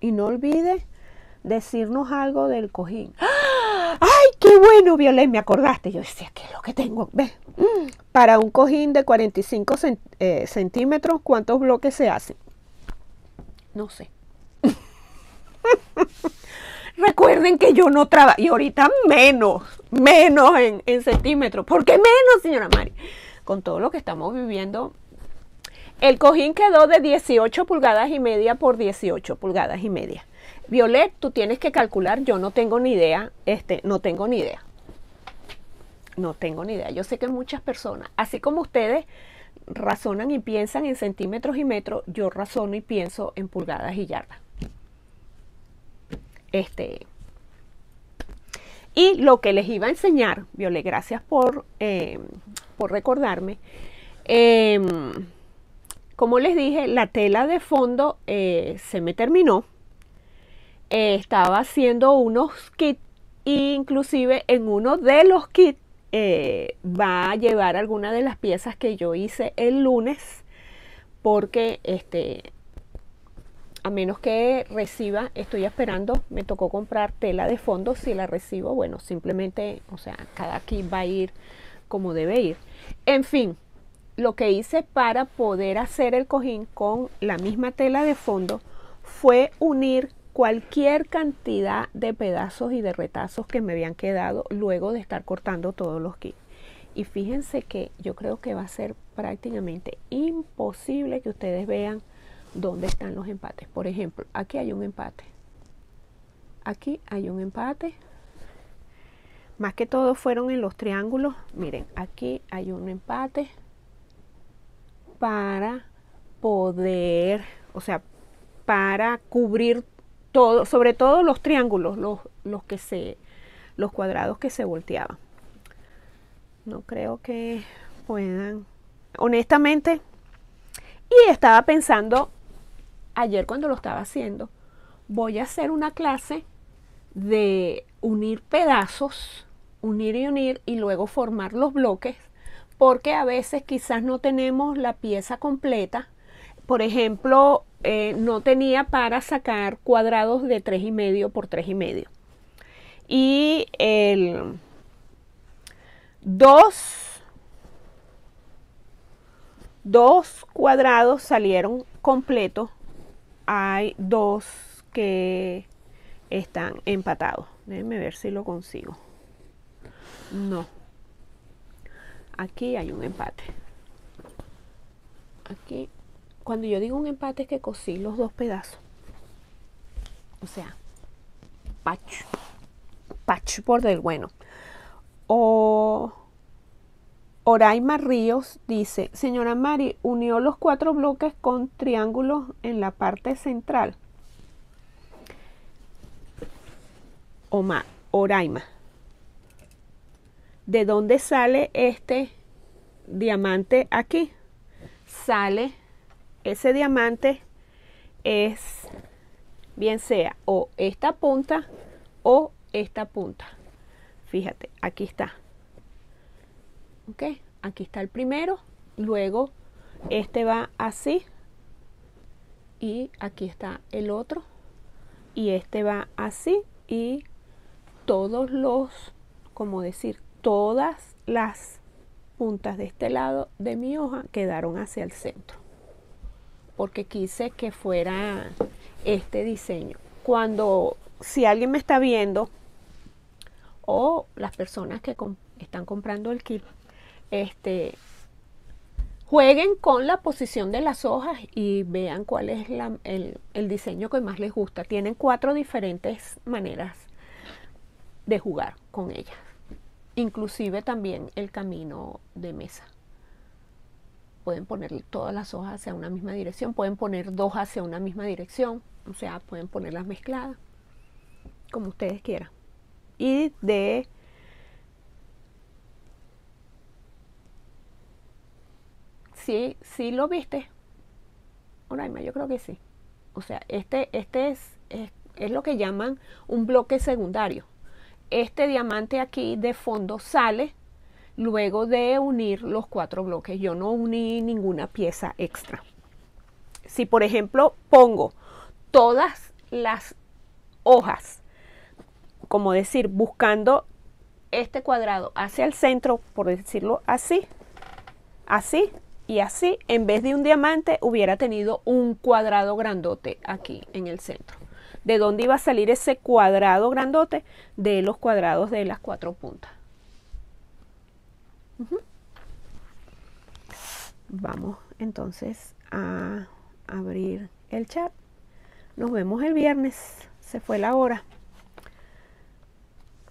Y no olvide decirnos algo del cojín. ¡Ah! ¡Ay, qué bueno, Violet! Me acordaste. Yo decía, ¿qué es lo que tengo? ¿Ves? Mm. Para un cojín de 45 eh, centímetros, ¿cuántos bloques se hacen? No sé. [LAUGHS] Recuerden que yo no trabajo, y ahorita menos, menos en, en centímetros. ¿Por qué menos, señora Mari? Con todo lo que estamos viviendo, el cojín quedó de 18 pulgadas y media por 18 pulgadas y media. Violet, tú tienes que calcular, yo no tengo ni idea, este, no tengo ni idea. No tengo ni idea. Yo sé que muchas personas, así como ustedes razonan y piensan en centímetros y metros, yo razono y pienso en pulgadas y yardas. Este, y lo que les iba a enseñar, Violet, gracias por, em, recordarme. Em, como les dije, la tela de fondo eh, se me terminó eh, estaba haciendo unos kits, inclusive en uno de los kits eh, va a llevar alguna de las piezas que yo hice el lunes, porque este, a menos que reciba, estoy esperando, me tocó comprar tela de fondo, si la recibo, bueno, simplemente, o sea, cada kit va a ir como debe ir. En fin, lo que hice para poder hacer el cojín con la misma tela de fondo fue unir cualquier cantidad de pedazos y de retazos que me habían quedado luego de estar cortando todos los kits. Y fíjense que yo creo que va a ser prácticamente imposible que ustedes vean dónde están los empates. Por ejemplo, aquí hay un empate. Aquí hay un empate. Más que todo fueron en los triángulos. Miren, aquí hay un empate para poder, o sea, para cubrir sobre todo los triángulos, los, los, que se, los cuadrados que se volteaban. No creo que puedan, honestamente. Y estaba pensando, ayer cuando lo estaba haciendo, voy a hacer una clase de unir pedazos, unir y unir y luego formar los bloques, porque a veces quizás no tenemos la pieza completa. Por ejemplo, eh, no tenía para sacar cuadrados de tres y medio por tres y medio. Y el 2, dos cuadrados salieron completos. Hay dos que están empatados. Déjenme ver si lo consigo. No. Aquí hay un empate. Aquí cuando yo digo un empate es que cosí los dos pedazos. O sea, patch. Patch por del bueno. O Oraima Ríos dice, señora Mari, unió los cuatro bloques con triángulos en la parte central. Oma, Oraima. ¿De dónde sale este diamante aquí? Sale ese diamante es bien sea o esta punta o esta punta. Fíjate, aquí está. ¿Ok? Aquí está el primero, luego este va así y aquí está el otro y este va así y todos los, como decir, todas las puntas de este lado de mi hoja quedaron hacia el centro porque quise que fuera este diseño. Cuando, si alguien me está viendo o las personas que están comprando el kit, este, jueguen con la posición de las hojas y vean cuál es el diseño que más les gusta. Tienen cuatro diferentes maneras de jugar con ellas, inclusive también el camino de mesa pueden poner todas las hojas hacia una misma dirección, pueden poner dos hacia una misma dirección, o sea, pueden ponerlas mezcladas, como ustedes quieran. Y de Sí, sí lo viste, Oraima, yo creo que sí. O sea, este, este es, es lo que llaman un bloque secundario. Este diamante aquí de fondo sale luego de unir los cuatro bloques. Yo no uní ninguna pieza extra. Si por ejemplo pongo todas las hojas, como decir, buscando este cuadrado hacia el centro, por decirlo así, así y así, en vez de un diamante hubiera tenido un cuadrado grandote aquí en el centro. ¿De dónde iba a salir ese cuadrado grandote? De los cuadrados de las cuatro puntas. Vamos entonces a abrir el chat. Nos vemos el viernes. Se fue la hora.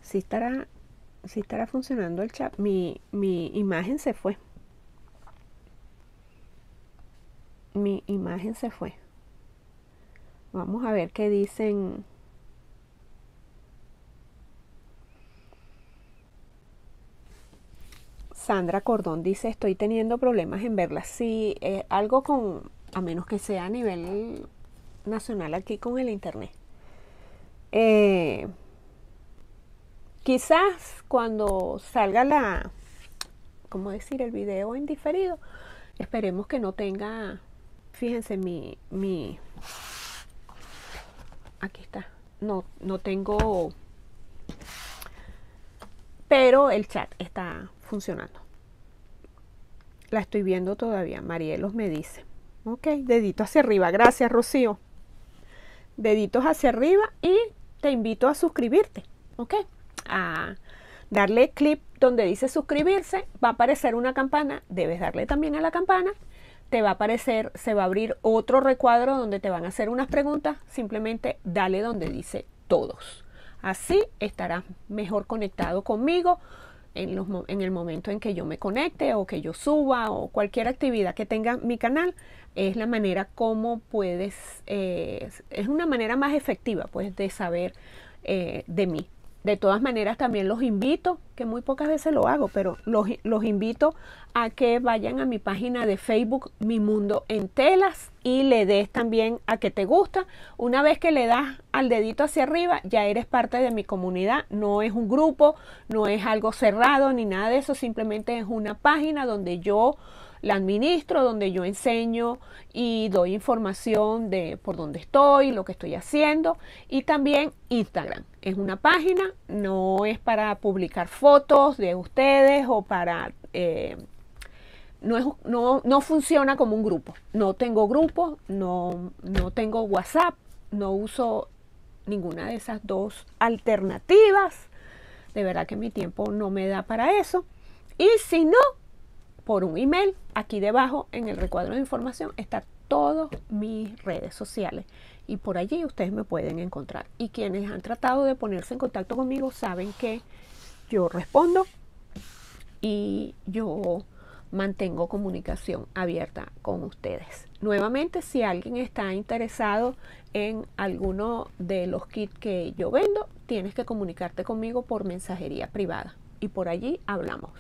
Si estará, estará funcionando el chat. Mi, mi imagen se fue. Mi imagen se fue. Vamos a ver qué dicen Sandra Cordón dice, estoy teniendo problemas en verla. Sí, eh, algo con, a menos que sea a nivel nacional aquí con el Internet. Eh, quizás cuando salga la, ¿cómo decir?, el video en diferido, esperemos que no tenga, fíjense, mi, mi, aquí está, no, no tengo pero el chat está funcionando. La estoy viendo todavía, Marielos me dice. Ok, dedito hacia arriba, gracias Rocío. Deditos hacia arriba y te invito a suscribirte, ok. A darle clip donde dice suscribirse, va a aparecer una campana, debes darle también a la campana te va a aparecer, se va a abrir otro recuadro donde te van a hacer unas preguntas, simplemente dale donde dice todos. Así estarás mejor conectado conmigo en, el momento en que yo me conecte o que yo suba o cualquier actividad que tenga mi canal. Es la manera como puedes, eh, es una manera más efectiva pues de saber eh, de mí. De todas maneras, también los invito, que muy pocas veces lo hago, pero los, los invito a que vayan a mi página de Facebook, Mi Mundo en Telas, y le des también a que te gusta. Una vez que le das al dedito hacia arriba, ya eres parte de mi comunidad. No es un grupo, no es algo cerrado ni nada de eso, simplemente es una página donde yo la administro, donde yo enseño y doy información de por dónde estoy, lo que estoy haciendo y también Instagram. Es una página, no es para publicar fotos de ustedes o para eh, no, no, funciona como un grupo. No tengo grupo, no, no tengo WhatsApp, no uso ninguna de esas dos alternativas. De verdad que mi tiempo no me da para eso. Y si no, por un email, aquí debajo en el recuadro de información están todas mis redes sociales y por allí ustedes me pueden encontrar. Y quienes han tratado de ponerse en contacto conmigo saben que yo respondo y yo mantengo comunicación abierta con ustedes. Nuevamente, si alguien está interesado en alguno de los kits que yo vendo, tienes que comunicarte conmigo por mensajería privada y por allí hablamos.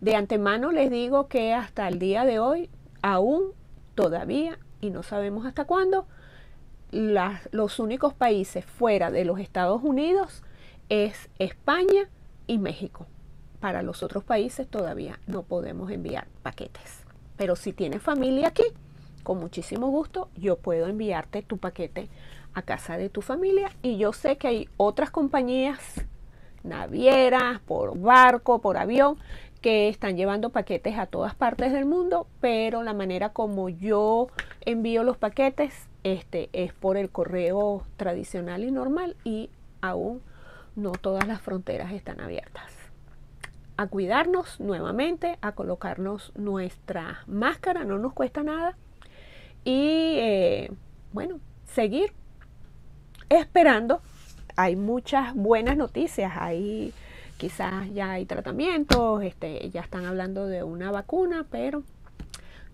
De antemano les digo que hasta el día de hoy, aún todavía, y no sabemos hasta cuándo, los únicos países fuera de los Estados Unidos es España y México. Para los otros países todavía no podemos enviar paquetes. Pero si tienes familia aquí, con muchísimo gusto yo puedo enviarte tu paquete a casa de tu familia y yo sé que hay otras compañías navieras, por barco, por avión, que están llevando paquetes a todas partes del mundo, pero la manera como yo envío los paquetes este, es por el correo tradicional y normal y aún no todas las fronteras están abiertas a cuidarnos nuevamente, a colocarnos nuestra máscara, no nos cuesta nada. Y eh, bueno, seguir esperando. Hay muchas buenas noticias, hay quizás ya hay tratamientos, este, ya están hablando de una vacuna, pero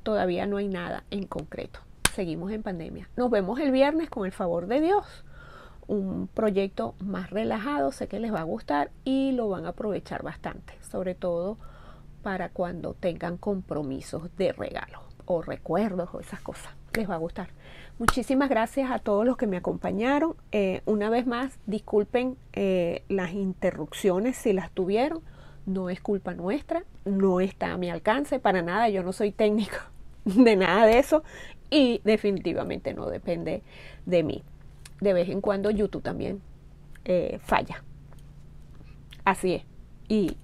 todavía no hay nada en concreto. Seguimos en pandemia. Nos vemos el viernes con el favor de Dios un proyecto más relajado, sé que les va a gustar y lo van a aprovechar bastante, sobre todo para cuando tengan compromisos de regalo o recuerdos o esas cosas. Les va a gustar. Muchísimas gracias a todos los que me acompañaron. Eh, una vez más, disculpen eh, las interrupciones si las tuvieron. No es culpa nuestra, no está a mi alcance para nada. Yo no soy técnico [LAUGHS] de nada de eso y definitivamente no depende de mí de vez en cuando YouTube también eh, falla. Así es. Y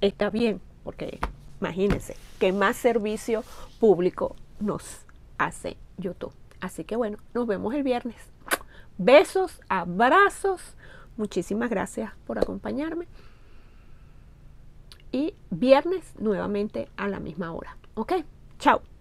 está bien, porque imagínense, qué más servicio público nos hace YouTube. Así que bueno, nos vemos el viernes. Besos, abrazos. Muchísimas gracias por acompañarme. Y viernes nuevamente a la misma hora. ¿Ok? Chao.